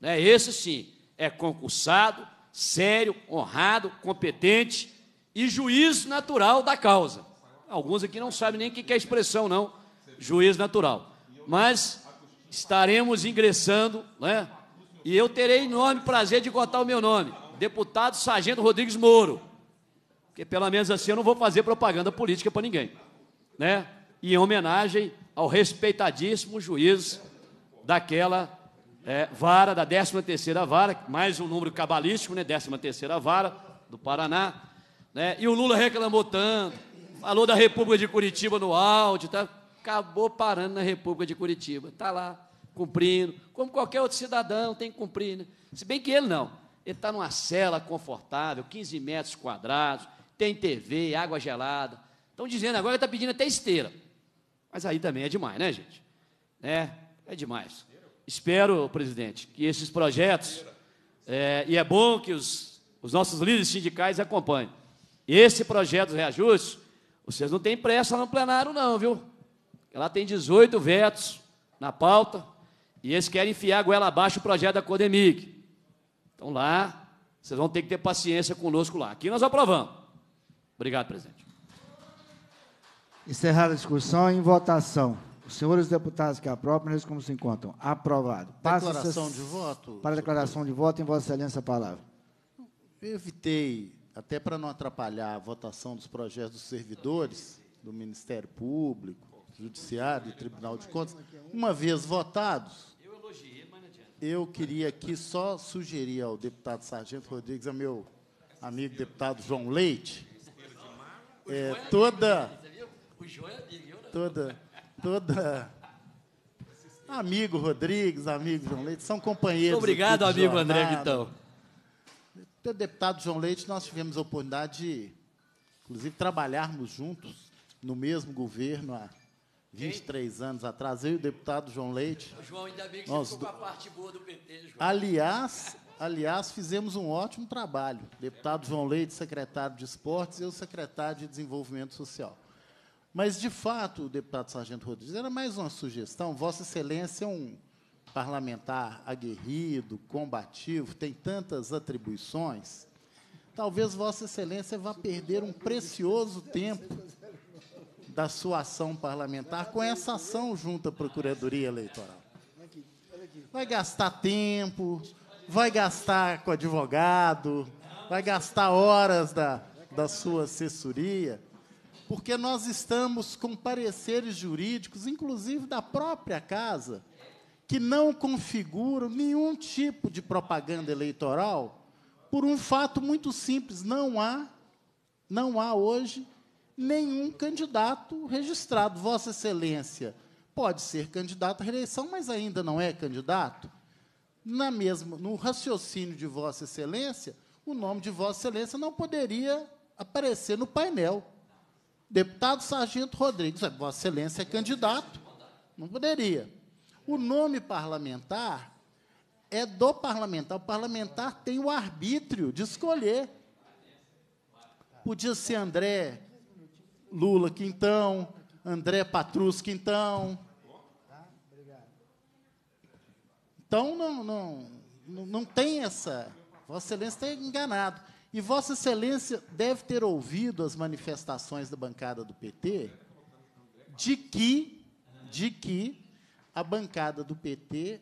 Né? Esse sim é concursado, sério, honrado, competente e juiz natural da causa. Alguns aqui não sabem nem o que é expressão, não. Juiz natural. Mas estaremos ingressando, né? E eu terei enorme prazer de contar o meu nome. Deputado Sargento Rodrigues Moro. Porque pelo menos assim eu não vou fazer propaganda política para ninguém. Né? E em homenagem ao respeitadíssimo juiz daquela é, vara, da 13 terceira vara, mais um número cabalístico, né? 13 terceira vara do Paraná. Né? E o Lula reclamou tanto Falou da República de Curitiba no áudio, tá? acabou parando na República de Curitiba. Está lá, cumprindo, como qualquer outro cidadão tem que cumprir. Né? Se bem que ele não. Ele está numa cela confortável, 15 metros quadrados, tem TV, água gelada. Estão dizendo agora que está pedindo até esteira. Mas aí também é demais, né, gente? É, é demais. Espero, presidente, que esses projetos, é, e é bom que os, os nossos líderes sindicais acompanhem, esse projeto de reajuste vocês não têm pressa no plenário, não, viu? Ela tem 18 vetos na pauta e eles querem enfiar a goela abaixo o projeto da Codemic. Então lá, vocês vão ter que ter paciência conosco lá. Aqui nós aprovamos. Obrigado, presidente. Encerrada a discussão em votação. Os senhores deputados que aprovam, eles como se encontram. Aprovado. Passa declaração de voto? Para a declaração de voto, em Vossa Excelência a palavra. Eu evitei até para não atrapalhar a votação dos projetos dos servidores, do Ministério Público, do Judiciário e Tribunal de Contas, uma vez votados, eu queria aqui só sugerir ao deputado Sargento Rodrigues, ao meu amigo deputado João Leite, é, toda, toda, toda, amigo Rodrigues, amigo João Leite, são companheiros. Obrigado, amigo André Vitão. Então, deputado João Leite, nós tivemos a oportunidade de, inclusive, trabalharmos juntos no mesmo governo há 23 Quem? anos atrás, eu e o deputado João Leite. João, ainda bem que nós... você ficou com a parte boa do PT, João. Aliás, aliás, fizemos um ótimo trabalho. Deputado João Leite, secretário de Esportes, e eu, secretário de Desenvolvimento Social. Mas, de fato, o deputado Sargento Rodrigues, era mais uma sugestão. Vossa Excelência é um parlamentar aguerrido, combativo, tem tantas atribuições, talvez Vossa Excelência vá perder um precioso tempo da sua ação parlamentar com essa ação junto à Procuradoria Eleitoral. Vai gastar tempo, vai gastar com advogado, vai gastar horas da, da sua assessoria, porque nós estamos com pareceres jurídicos, inclusive da própria casa, que não configuram nenhum tipo de propaganda eleitoral por um fato muito simples, não há não há hoje nenhum candidato registrado. Vossa Excelência pode ser candidato à reeleição, mas ainda não é candidato. Na mesma, no raciocínio de Vossa Excelência, o nome de Vossa Excelência não poderia aparecer no painel. Deputado Sargento Rodrigues, Vossa Excelência é candidato, não poderia. O nome parlamentar é do parlamentar. O parlamentar tem o arbítrio de escolher. Podia ser André Lula Quintão, André Patrus Quintão. Então, não, não, não tem essa. Vossa Excelência está enganado. E Vossa Excelência deve ter ouvido as manifestações da bancada do PT de que, de que a bancada do PT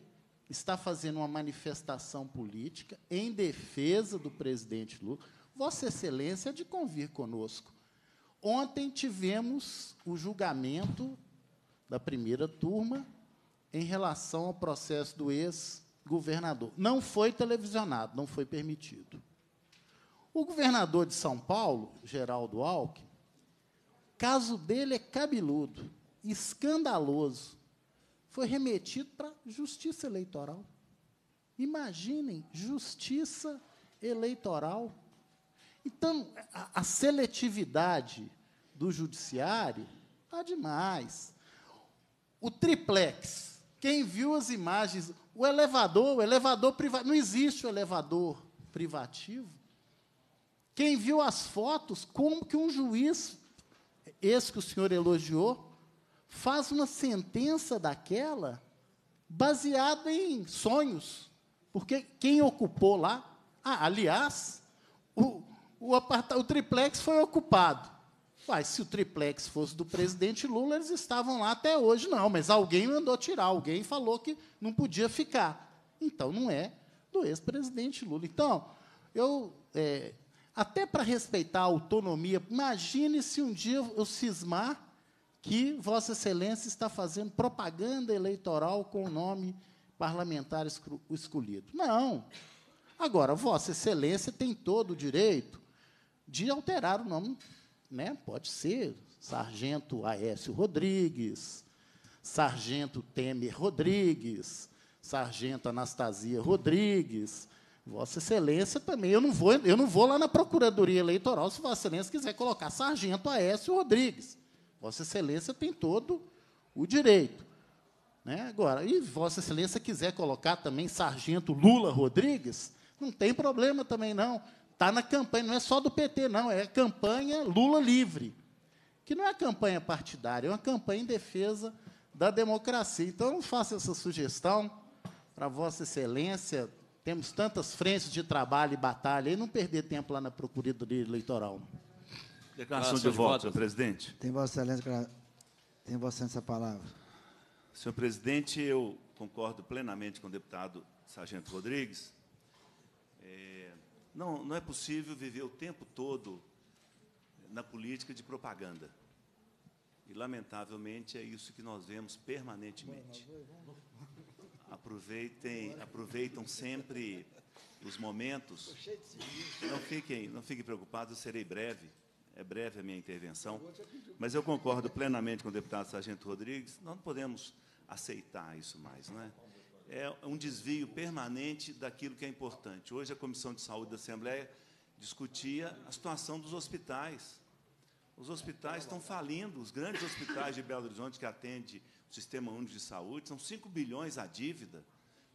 está fazendo uma manifestação política em defesa do presidente Lula. Vossa Excelência é de convir conosco. Ontem tivemos o julgamento da primeira turma em relação ao processo do ex-governador. Não foi televisionado, não foi permitido. O governador de São Paulo, Geraldo Alckmin, caso dele é cabeludo, escandaloso foi remetido para justiça eleitoral. Imaginem, justiça eleitoral. Então, a, a seletividade do judiciário está demais. O triplex. Quem viu as imagens, o elevador, o elevador privativo. Não existe o elevador privativo. Quem viu as fotos, como que um juiz, esse que o senhor elogiou, faz uma sentença daquela baseada em sonhos. Porque quem ocupou lá, ah, aliás, o, o, o triplex foi ocupado. Uai, se o triplex fosse do presidente Lula, eles estavam lá até hoje, não, mas alguém mandou tirar, alguém falou que não podia ficar. Então não é do ex-presidente Lula. Então, eu é, até para respeitar a autonomia, imagine se um dia eu cismar que Vossa Excelência está fazendo propaganda eleitoral com o nome parlamentar escolhido. Não. Agora, Vossa Excelência tem todo o direito de alterar o nome. Né? Pode ser Sargento Aécio Rodrigues, Sargento Temer Rodrigues, Sargento Anastasia Rodrigues. Vossa Excelência também. Eu não vou, eu não vou lá na Procuradoria Eleitoral se Vossa Excelência quiser colocar Sargento Aécio Rodrigues. Vossa Excelência tem todo o direito. Né? Agora, e Vossa Excelência quiser colocar também Sargento Lula Rodrigues, não tem problema também, não. Está na campanha, não é só do PT, não, é a campanha Lula Livre, que não é campanha partidária, é uma campanha em defesa da democracia. Então, eu faço essa sugestão para Vossa Excelência. Temos tantas frentes de trabalho e batalha, e não perder tempo lá na Procuradoria Eleitoral. Declaração de, de voto, senhor presidente. Tem Vossa Excelência, tem Vossa Excelência a palavra. Senhor presidente, eu concordo plenamente com o deputado Sargento Rodrigues. É, não, não é possível viver o tempo todo na política de propaganda. E, lamentavelmente, é isso que nós vemos permanentemente. Aproveitem, aproveitam sempre os momentos. Não fiquem, não fiquem preocupados, eu serei breve é breve a minha intervenção, mas eu concordo plenamente com o deputado Sargento Rodrigues, nós não podemos aceitar isso mais, não é? É um desvio permanente daquilo que é importante. Hoje a Comissão de Saúde da Assembleia discutia a situação dos hospitais. Os hospitais estão falindo, os grandes hospitais de Belo Horizonte que atendem o Sistema Único de Saúde, são 5 bilhões a dívida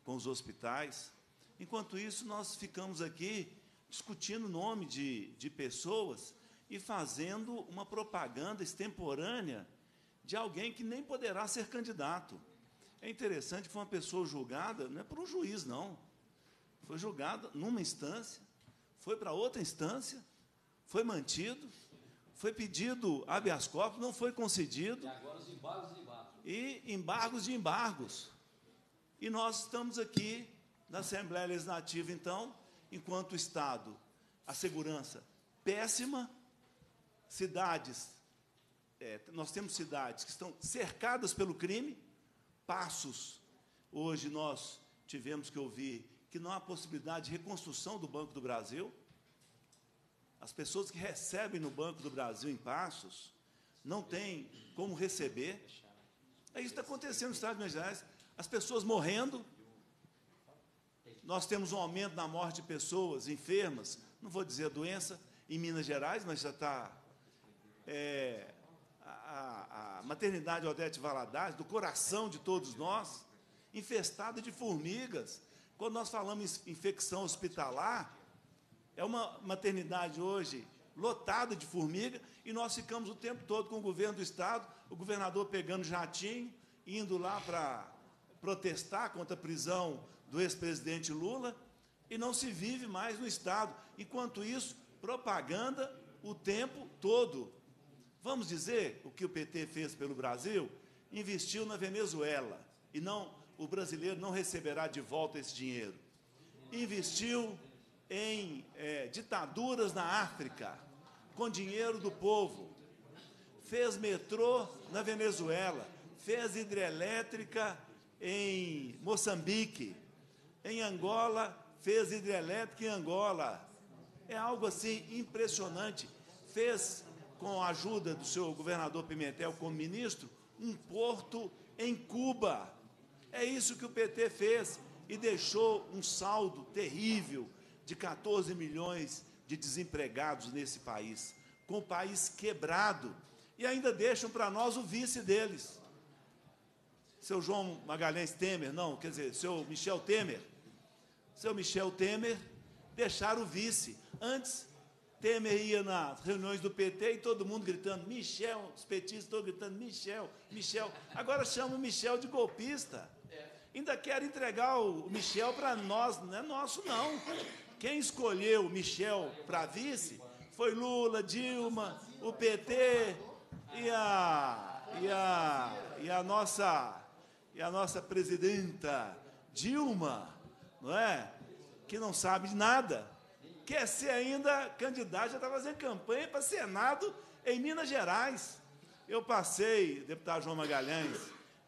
com os hospitais. Enquanto isso, nós ficamos aqui discutindo o nome de, de pessoas e fazendo uma propaganda extemporânea de alguém que nem poderá ser candidato. É interessante, foi uma pessoa julgada, não é por um juiz, não. Foi julgada numa instância, foi para outra instância, foi mantido, foi pedido habeas corpus, não foi concedido. E agora os embargos de embargos. E embargos de embargos. E nós estamos aqui na Assembleia Legislativa, então, enquanto Estado, a segurança péssima, cidades, é, nós temos cidades que estão cercadas pelo crime, passos. Hoje nós tivemos que ouvir que não há possibilidade de reconstrução do Banco do Brasil. As pessoas que recebem no Banco do Brasil em passos não têm como receber. É isso que está acontecendo no Estado de Minas Gerais. As pessoas morrendo. Nós temos um aumento na morte de pessoas enfermas, não vou dizer a doença, em Minas Gerais, mas já está é, a, a, maternidade Odete Valadares, do coração de todos nós, infestada de formigas. Quando nós falamos em infecção hospitalar, é uma maternidade hoje lotada de formiga e nós ficamos o tempo todo com o governo do Estado, o governador pegando jatinho, indo lá para protestar contra a prisão do ex-presidente Lula e não se vive mais no Estado. Enquanto isso, propaganda o tempo todo. Vamos dizer o que o PT fez pelo Brasil? Investiu na Venezuela e não o brasileiro não receberá de volta esse dinheiro. Investiu em é, ditaduras na África com dinheiro do povo. Fez metrô na Venezuela, fez hidrelétrica em Moçambique, em Angola, fez hidrelétrica em Angola. É algo assim impressionante. Fez com a ajuda do seu governador Pimentel como ministro, um porto em Cuba. É isso que o PT fez e deixou um saldo terrível de 14 milhões de desempregados nesse país, com o país quebrado. E ainda deixam para nós o vice deles. Seu João Magalhães Temer, não, quer dizer, seu Michel Temer. Seu Michel Temer deixar o vice. Antes Temer ia nas reuniões do PT e todo mundo gritando, Michel, os petistas todos gritando, Michel, Michel. Agora chama o Michel de golpista. É. Ainda quer entregar o Michel para nós, não é nosso, não. Quem escolheu o Michel para vice foi Lula, Dilma, o PT e a, e a, e a, nossa, e a nossa presidenta Dilma, não é? Que não sabe de nada quer ser ainda candidato, já está fazendo campanha para Senado em Minas Gerais. Eu passei, deputado João Magalhães,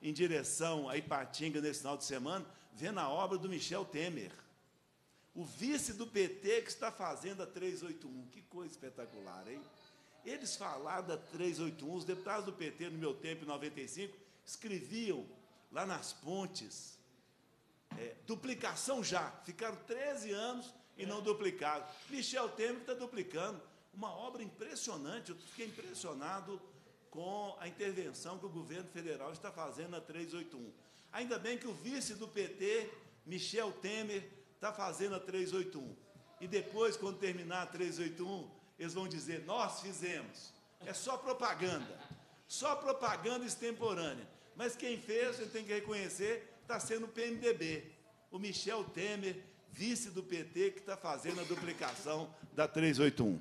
em direção a Ipatinga nesse final de semana, vendo a obra do Michel Temer. O vice do PT que está fazendo a 381. Que coisa espetacular, hein? Eles falaram da 381, os deputados do PT no meu tempo, em 95, escreviam lá nas pontes, é, duplicação já. Ficaram 13 anos e não duplicado. Michel é Temer está duplicando. Uma obra impressionante, eu fiquei impressionado com a intervenção que o governo federal está fazendo na 381. Ainda bem que o vice do PT, Michel Temer, está fazendo a 381. E depois, quando terminar a 381, eles vão dizer: nós fizemos. É só propaganda, só propaganda extemporânea. Mas quem fez, a gente tem que reconhecer, está sendo o PMDB. O Michel Temer vice do PT, que está fazendo a duplicação da 381.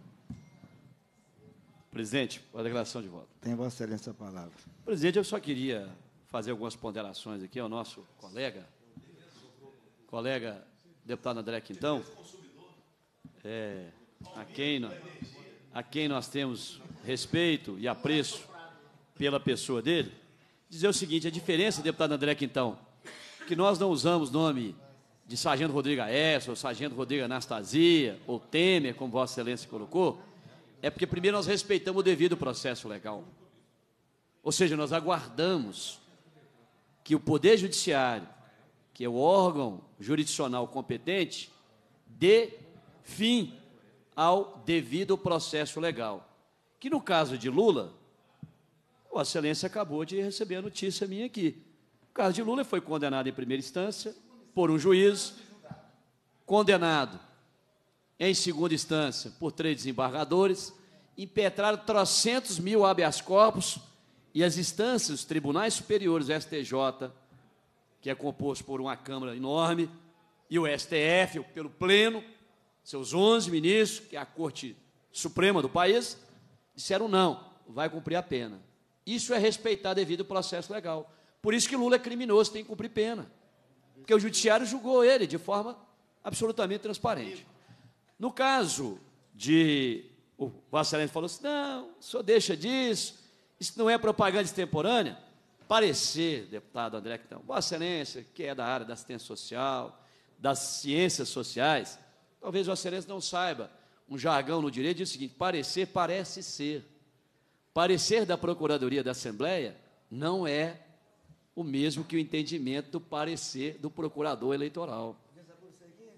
Presidente, a declaração de voto. Tem Vossa Excelência a palavra. Presidente, eu só queria fazer algumas ponderações aqui ao nosso colega, colega deputado André Quintão, é, a, quem nós, a quem nós temos respeito e apreço pela pessoa dele, dizer o seguinte, a diferença, deputado André Quintão, que nós não usamos nome de Sargento Rodrigo Aécio, ou Sargento Rodrigo Anastasia, ou Temer, como Vossa Excelência colocou, é porque primeiro nós respeitamos o devido processo legal. Ou seja, nós aguardamos que o Poder Judiciário, que é o órgão jurisdicional competente, dê fim ao devido processo legal. Que no caso de Lula, Vossa Excelência acabou de receber a notícia minha aqui. O caso de Lula foi condenado em primeira instância, por um juízo, condenado em segunda instância por três desembargadores, impetraram trocentos mil habeas corpus e as instâncias, os tribunais superiores, o STJ, que é composto por uma Câmara enorme, e o STF, pelo Pleno, seus 11 ministros, que é a Corte Suprema do país, disseram não, vai cumprir a pena. Isso é respeitar devido ao processo legal. Por isso que Lula é criminoso, tem que cumprir pena. Porque o judiciário julgou ele de forma absolutamente transparente. No caso de. O Vassalento falou assim: não, só deixa disso, isso não é propaganda extemporânea. Parecer, deputado André, que Vossa Excelência, que é da área da assistência social, das ciências sociais, talvez Vossa Excelência não saiba. Um jargão no direito diz o seguinte: parecer parece ser. Parecer da Procuradoria da Assembleia não é o mesmo que o entendimento do parecer do procurador eleitoral.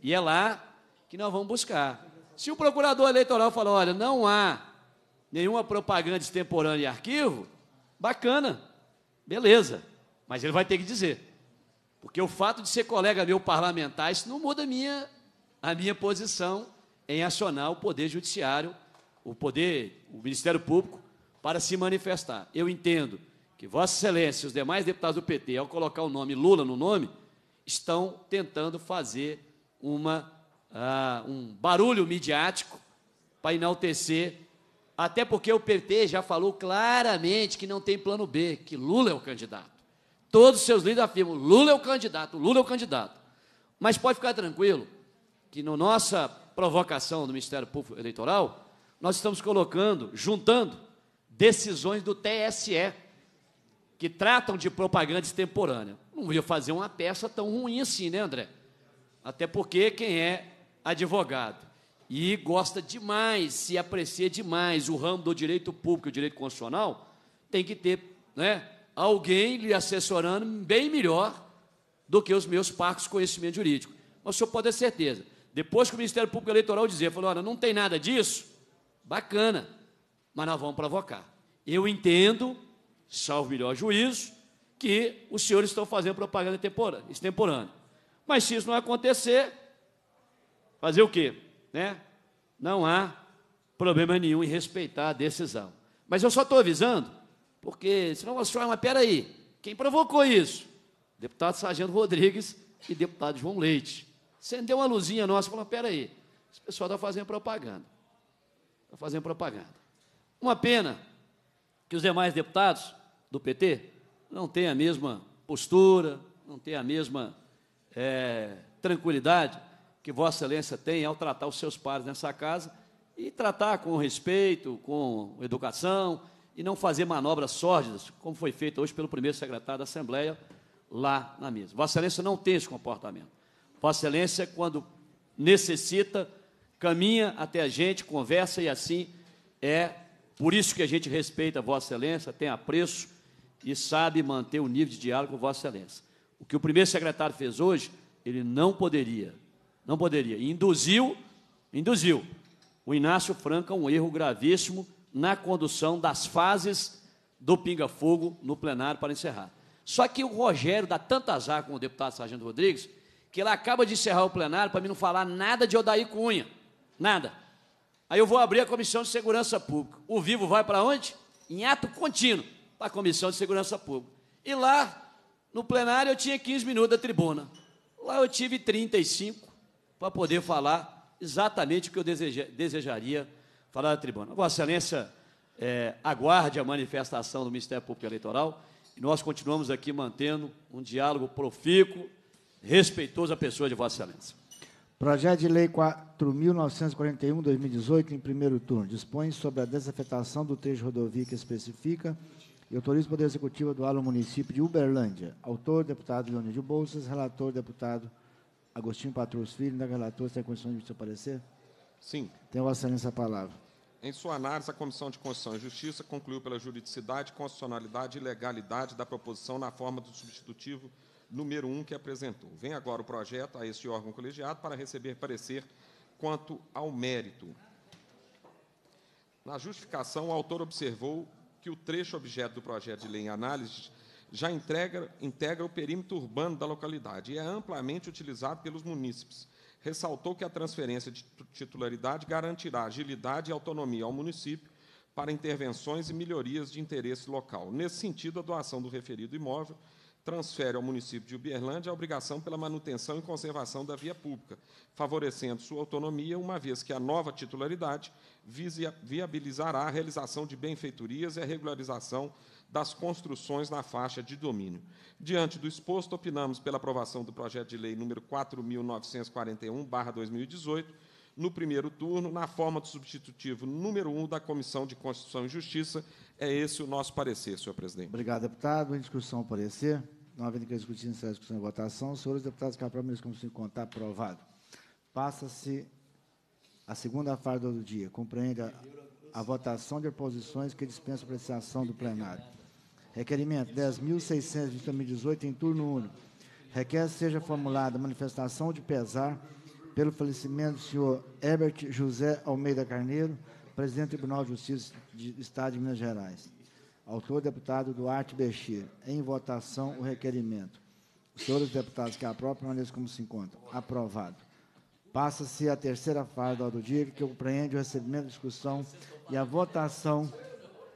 E é lá que nós vamos buscar. Se o procurador eleitoral falar, olha, não há nenhuma propaganda extemporânea em arquivo, bacana, beleza. Mas ele vai ter que dizer. Porque o fato de ser colega meu parlamentar, isso não muda a minha, a minha posição em acionar o Poder Judiciário, o Poder, o Ministério Público, para se manifestar. Eu entendo que Vossa Excelência e os demais deputados do PT, ao colocar o nome Lula no nome, estão tentando fazer uma, uh, um barulho midiático para enaltecer, até porque o PT já falou claramente que não tem plano B, que Lula é o candidato. Todos seus líderes afirmam: Lula é o candidato, Lula é o candidato. Mas pode ficar tranquilo que, na no nossa provocação do Ministério Público Eleitoral, nós estamos colocando, juntando decisões do TSE que tratam de propaganda extemporânea. Não ia fazer uma peça tão ruim assim, né, André? Até porque quem é advogado e gosta demais, se aprecia demais o ramo do direito público e o direito constitucional, tem que ter né, alguém lhe assessorando bem melhor do que os meus parcos conhecimento jurídico. Mas o senhor pode ter certeza. Depois que o Ministério Público Eleitoral dizer, falou, olha, não tem nada disso, bacana, mas nós vamos provocar. Eu entendo salvo melhor juízo, que os senhores estão fazendo propaganda extemporânea. Mas se isso não acontecer, fazer o quê? Né? Não há problema nenhum em respeitar a decisão. Mas eu só estou avisando, porque senão você fala, mas peraí, quem provocou isso? Deputado Sargento Rodrigues e deputado João Leite. Acendeu uma luzinha nossa e falou, peraí, esse pessoal está fazendo propaganda. Está fazendo propaganda. Uma pena que os demais deputados do PT não tem a mesma postura, não tem a mesma é, tranquilidade que Vossa Excelência tem ao tratar os seus pares nessa casa e tratar com respeito, com educação e não fazer manobras sórdidas, como foi feito hoje pelo primeiro secretário da Assembleia lá na mesa. Vossa Excelência não tem esse comportamento. Vossa Excelência, quando necessita, caminha até a gente, conversa e assim é. Por isso que a gente respeita Vossa Excelência, tem apreço e sabe manter o nível de diálogo com Vossa Excelência. O que o primeiro secretário fez hoje, ele não poderia, não poderia. induziu, induziu o Inácio Franca a um erro gravíssimo na condução das fases do Pinga Fogo no plenário para encerrar. Só que o Rogério dá tanto azar com o deputado Sargento Rodrigues que ele acaba de encerrar o plenário para mim não falar nada de Odair Cunha. Nada. Aí eu vou abrir a Comissão de Segurança Pública. O vivo vai para onde? Em ato contínuo para a Comissão de Segurança Pública. E lá, no plenário, eu tinha 15 minutos da tribuna. Lá eu tive 35 para poder falar exatamente o que eu deseja, desejaria falar da tribuna. Vossa Excelência é, aguarde a manifestação do Ministério Público Eleitoral e nós continuamos aqui mantendo um diálogo profícuo, respeitoso à pessoa de Vossa Excelência. Projeto de Lei 4.941, 2018, em primeiro turno, dispõe sobre a desafetação do trecho rodoviário rodovia que especifica e autoriza o Poder Executivo do Alo município de Uberlândia. Autor, deputado Leonel Bolsas. Relator, deputado Agostinho Patrus Filho. Da relator, tem condições de se aparecer? Sim. Tem Vossa Excelência a palavra. Em sua análise, a Comissão de Constituição e Justiça concluiu pela juridicidade, constitucionalidade e legalidade da proposição na forma do substitutivo número 1 um que apresentou. Vem agora o projeto a este órgão colegiado para receber parecer quanto ao mérito. Na justificação, o autor observou que o trecho objeto do projeto de lei em análise já integra, integra o perímetro urbano da localidade e é amplamente utilizado pelos munícipes. Ressaltou que a transferência de titularidade garantirá agilidade e autonomia ao município para intervenções e melhorias de interesse local. Nesse sentido, a doação do referido imóvel transfere ao município de Uberlândia a obrigação pela manutenção e conservação da via pública, favorecendo sua autonomia, uma vez que a nova titularidade viabilizará a realização de benfeitorias e a regularização das construções na faixa de domínio. Diante do exposto, opinamos pela aprovação do projeto de lei número 4.941/2018 no primeiro turno, na forma do substitutivo número 1 um da Comissão de Constituição e Justiça. É esse o nosso parecer, senhor presidente. Obrigado, deputado. Em discussão, parecer. Não havendo que discutir, iniciar a discussão e votação. Senhores deputados, que aprovam como se encontrar aprovado. Passa-se a segunda fase do dia. Compreende a, a votação de oposições que dispensa a apreciação do plenário. Requerimento 10.620-2018 em turno único. Requer seja formulada manifestação de pesar pelo falecimento do senhor Herbert José Almeida Carneiro, presidente do Tribunal de Justiça do Estado de Minas Gerais. Autor, deputado Duarte Bechir. Em votação, o requerimento. Os senhores deputados que aprovam, permaneçam como se encontram. Aprovado. Passa-se a terceira fase do dia, que compreende o recebimento, discussão e a votação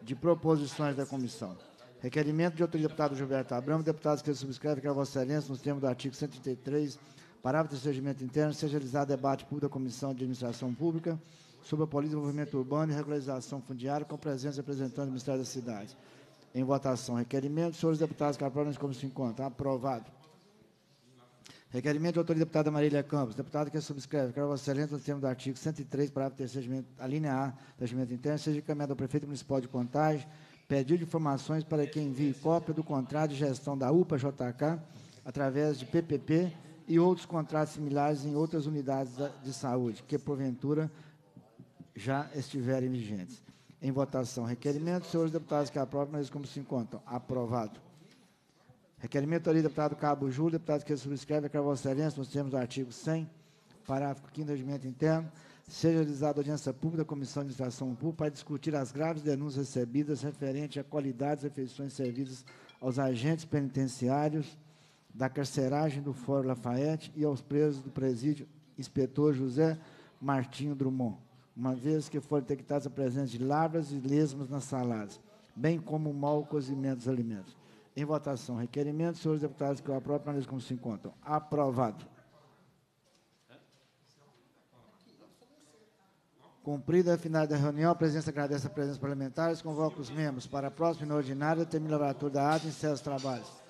de proposições da comissão. Requerimento de outro deputado Gilberto Abramo, deputados que subscrevem que é a Vossa Excelência, nos termos do artigo 133, parágrafo do regimento interno, seja realizado debate público da Comissão de Administração Pública sobre a Política de Desenvolvimento Urbano e Regularização Fundiária, com presença representantes do Ministério da Cidade Em votação, requerimento. Senhores deputados que aprovam, como se encontra. Aprovado. Requerimento de da deputada Marília Campos. deputado que subscreve, quero Vossa Excelência, no termo do artigo 103, parágrafo 3, a linha A do regimento interno, seja encaminhado ao prefeito municipal de Contagem, pedido de informações para quem envie cópia do contrato de gestão da UPA JK através de PPP e outros contratos similares em outras unidades de saúde, que porventura já estiverem vigentes. Em votação, requerimento, senhores deputados que aprovam, mas como se encontram. Aprovado. Requerimento ali, deputado Cabo Júlio, deputado que subscreve é a Excelência, nos termos do artigo 100, parágrafo 5 do regimento interno, seja realizada audiência pública da Comissão de Administração Pública para discutir as graves denúncias recebidas referente à qualidade das refeições servidas aos agentes penitenciários da carceragem do Fórum Lafayette e aos presos do presídio inspetor José Martinho Drummond uma vez que foram detectadas a presença de lavras e lesmas nas saladas, bem como o mau cozimento dos alimentos. Em votação, requerimento, senhores deputados, que eu aprovo, analiso como se encontram. Aprovado. Cumprida a final da reunião, a presença agradece a presença parlamentares, convoca os membros para a próxima ordinária, termina a oratória da ata e encerra os trabalhos.